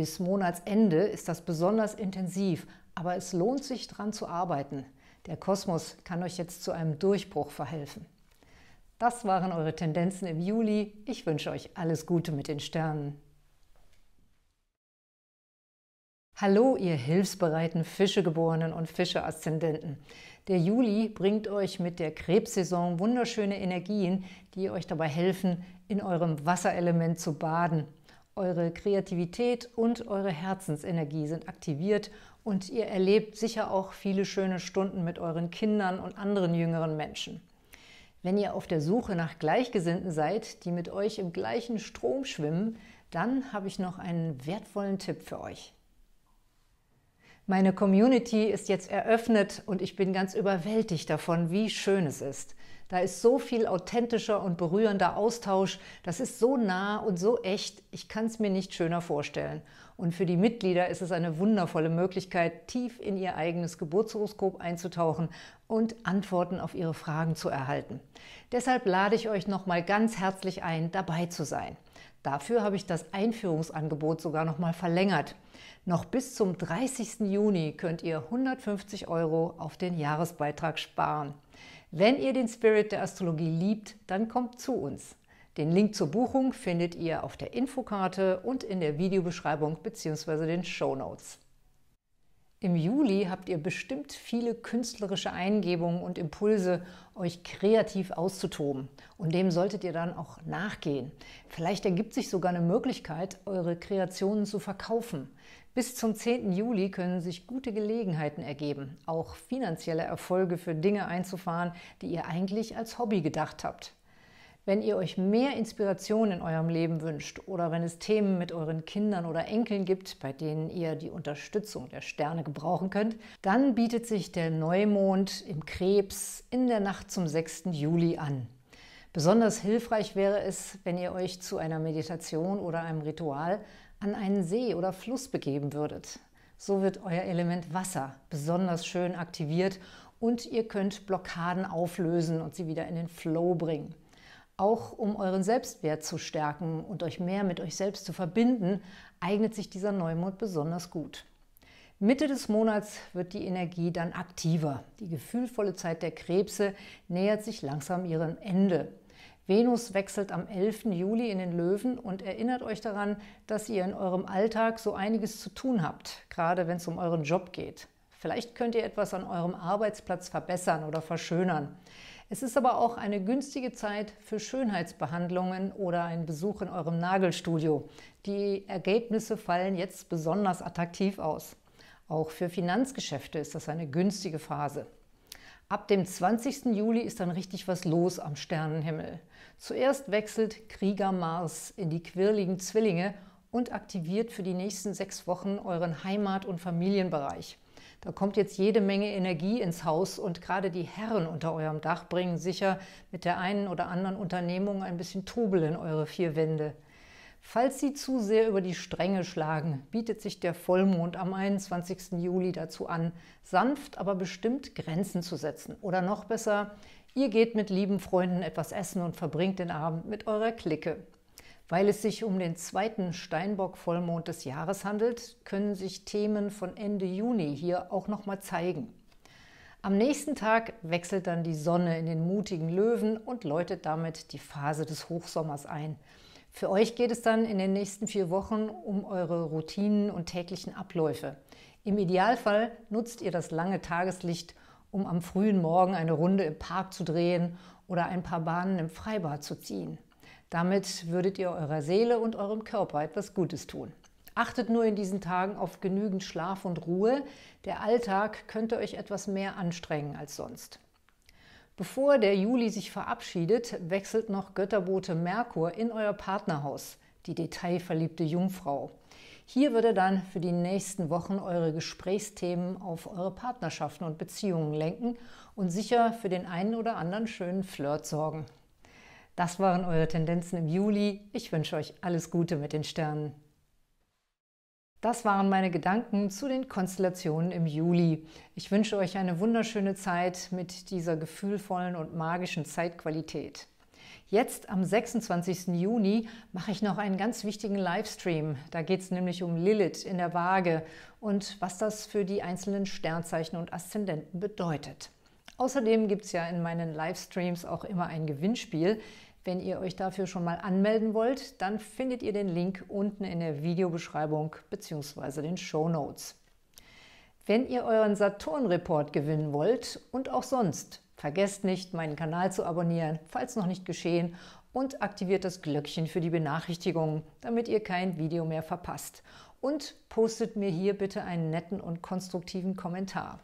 S1: Bis Monatsende ist das besonders intensiv, aber es lohnt sich, dran zu arbeiten. Der Kosmos kann euch jetzt zu einem Durchbruch verhelfen. Das waren eure Tendenzen im Juli. Ich wünsche euch alles Gute mit den Sternen. Hallo, ihr hilfsbereiten Fischegeborenen und Fische-Aszendenten. Der Juli bringt euch mit der Krebssaison wunderschöne Energien, die euch dabei helfen, in eurem Wasserelement zu baden eure Kreativität und eure Herzensenergie sind aktiviert und ihr erlebt sicher auch viele schöne Stunden mit euren Kindern und anderen jüngeren Menschen. Wenn ihr auf der Suche nach Gleichgesinnten seid, die mit euch im gleichen Strom schwimmen, dann habe ich noch einen wertvollen Tipp für euch. Meine Community ist jetzt eröffnet und ich bin ganz überwältigt davon, wie schön es ist. Da ist so viel authentischer und berührender Austausch. Das ist so nah und so echt. Ich kann es mir nicht schöner vorstellen. Und für die Mitglieder ist es eine wundervolle Möglichkeit, tief in ihr eigenes Geburtshoroskop einzutauchen und Antworten auf ihre Fragen zu erhalten. Deshalb lade ich euch nochmal ganz herzlich ein, dabei zu sein. Dafür habe ich das Einführungsangebot sogar nochmal verlängert. Noch bis zum 30. Juni könnt ihr 150 Euro auf den Jahresbeitrag sparen. Wenn ihr den Spirit der Astrologie liebt, dann kommt zu uns. Den Link zur Buchung findet ihr auf der Infokarte und in der Videobeschreibung bzw. den Show Notes. Im Juli habt ihr bestimmt viele künstlerische Eingebungen und Impulse, euch kreativ auszutoben. Und dem solltet ihr dann auch nachgehen. Vielleicht ergibt sich sogar eine Möglichkeit, eure Kreationen zu verkaufen. Bis zum 10. Juli können sich gute Gelegenheiten ergeben, auch finanzielle Erfolge für Dinge einzufahren, die ihr eigentlich als Hobby gedacht habt. Wenn ihr euch mehr Inspiration in eurem Leben wünscht oder wenn es Themen mit euren Kindern oder Enkeln gibt, bei denen ihr die Unterstützung der Sterne gebrauchen könnt, dann bietet sich der Neumond im Krebs in der Nacht zum 6. Juli an. Besonders hilfreich wäre es, wenn ihr euch zu einer Meditation oder einem Ritual an einen See oder Fluss begeben würdet. So wird euer Element Wasser besonders schön aktiviert und ihr könnt Blockaden auflösen und sie wieder in den Flow bringen. Auch um euren Selbstwert zu stärken und euch mehr mit euch selbst zu verbinden, eignet sich dieser Neumond besonders gut. Mitte des Monats wird die Energie dann aktiver. Die gefühlvolle Zeit der Krebse nähert sich langsam ihrem Ende. Venus wechselt am 11. Juli in den Löwen und erinnert euch daran, dass ihr in eurem Alltag so einiges zu tun habt, gerade wenn es um euren Job geht. Vielleicht könnt ihr etwas an eurem Arbeitsplatz verbessern oder verschönern. Es ist aber auch eine günstige Zeit für Schönheitsbehandlungen oder einen Besuch in eurem Nagelstudio. Die Ergebnisse fallen jetzt besonders attraktiv aus. Auch für Finanzgeschäfte ist das eine günstige Phase. Ab dem 20. Juli ist dann richtig was los am Sternenhimmel. Zuerst wechselt Krieger Mars in die quirligen Zwillinge und aktiviert für die nächsten sechs Wochen euren Heimat- und Familienbereich. Da kommt jetzt jede Menge Energie ins Haus und gerade die Herren unter eurem Dach bringen sicher mit der einen oder anderen Unternehmung ein bisschen Trubel in eure vier Wände. Falls sie zu sehr über die Stränge schlagen, bietet sich der Vollmond am 21. Juli dazu an, sanft, aber bestimmt Grenzen zu setzen. Oder noch besser, Ihr geht mit lieben Freunden etwas essen und verbringt den Abend mit eurer Clique. Weil es sich um den zweiten Steinbock-Vollmond des Jahres handelt, können sich Themen von Ende Juni hier auch nochmal zeigen. Am nächsten Tag wechselt dann die Sonne in den mutigen Löwen und läutet damit die Phase des Hochsommers ein. Für euch geht es dann in den nächsten vier Wochen um eure Routinen und täglichen Abläufe. Im Idealfall nutzt ihr das lange Tageslicht, um am frühen Morgen eine Runde im Park zu drehen oder ein paar Bahnen im Freibad zu ziehen. Damit würdet ihr eurer Seele und eurem Körper etwas Gutes tun. Achtet nur in diesen Tagen auf genügend Schlaf und Ruhe. Der Alltag könnte euch etwas mehr anstrengen als sonst. Bevor der Juli sich verabschiedet, wechselt noch Götterbote Merkur in euer Partnerhaus, die detailverliebte Jungfrau. Hier würde dann für die nächsten Wochen eure Gesprächsthemen auf eure Partnerschaften und Beziehungen lenken und sicher für den einen oder anderen schönen Flirt sorgen. Das waren eure Tendenzen im Juli. Ich wünsche euch alles Gute mit den Sternen. Das waren meine Gedanken zu den Konstellationen im Juli. Ich wünsche euch eine wunderschöne Zeit mit dieser gefühlvollen und magischen Zeitqualität. Jetzt am 26. Juni mache ich noch einen ganz wichtigen Livestream. Da geht es nämlich um Lilith in der Waage und was das für die einzelnen Sternzeichen und Aszendenten bedeutet. Außerdem gibt es ja in meinen Livestreams auch immer ein Gewinnspiel. Wenn ihr euch dafür schon mal anmelden wollt, dann findet ihr den Link unten in der Videobeschreibung bzw. den Show Notes. Wenn ihr euren Saturn-Report gewinnen wollt und auch sonst Vergesst nicht, meinen Kanal zu abonnieren, falls noch nicht geschehen, und aktiviert das Glöckchen für die Benachrichtigungen, damit ihr kein Video mehr verpasst. Und postet mir hier bitte einen netten und konstruktiven Kommentar.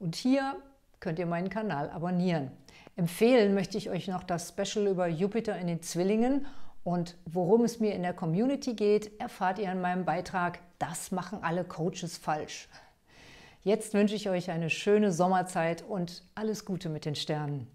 S1: Und hier könnt ihr meinen Kanal abonnieren. Empfehlen möchte ich euch noch das Special über Jupiter in den Zwillingen und worum es mir in der Community geht, erfahrt ihr in meinem Beitrag Das machen alle Coaches falsch. Jetzt wünsche ich euch eine schöne Sommerzeit und alles Gute mit den Sternen.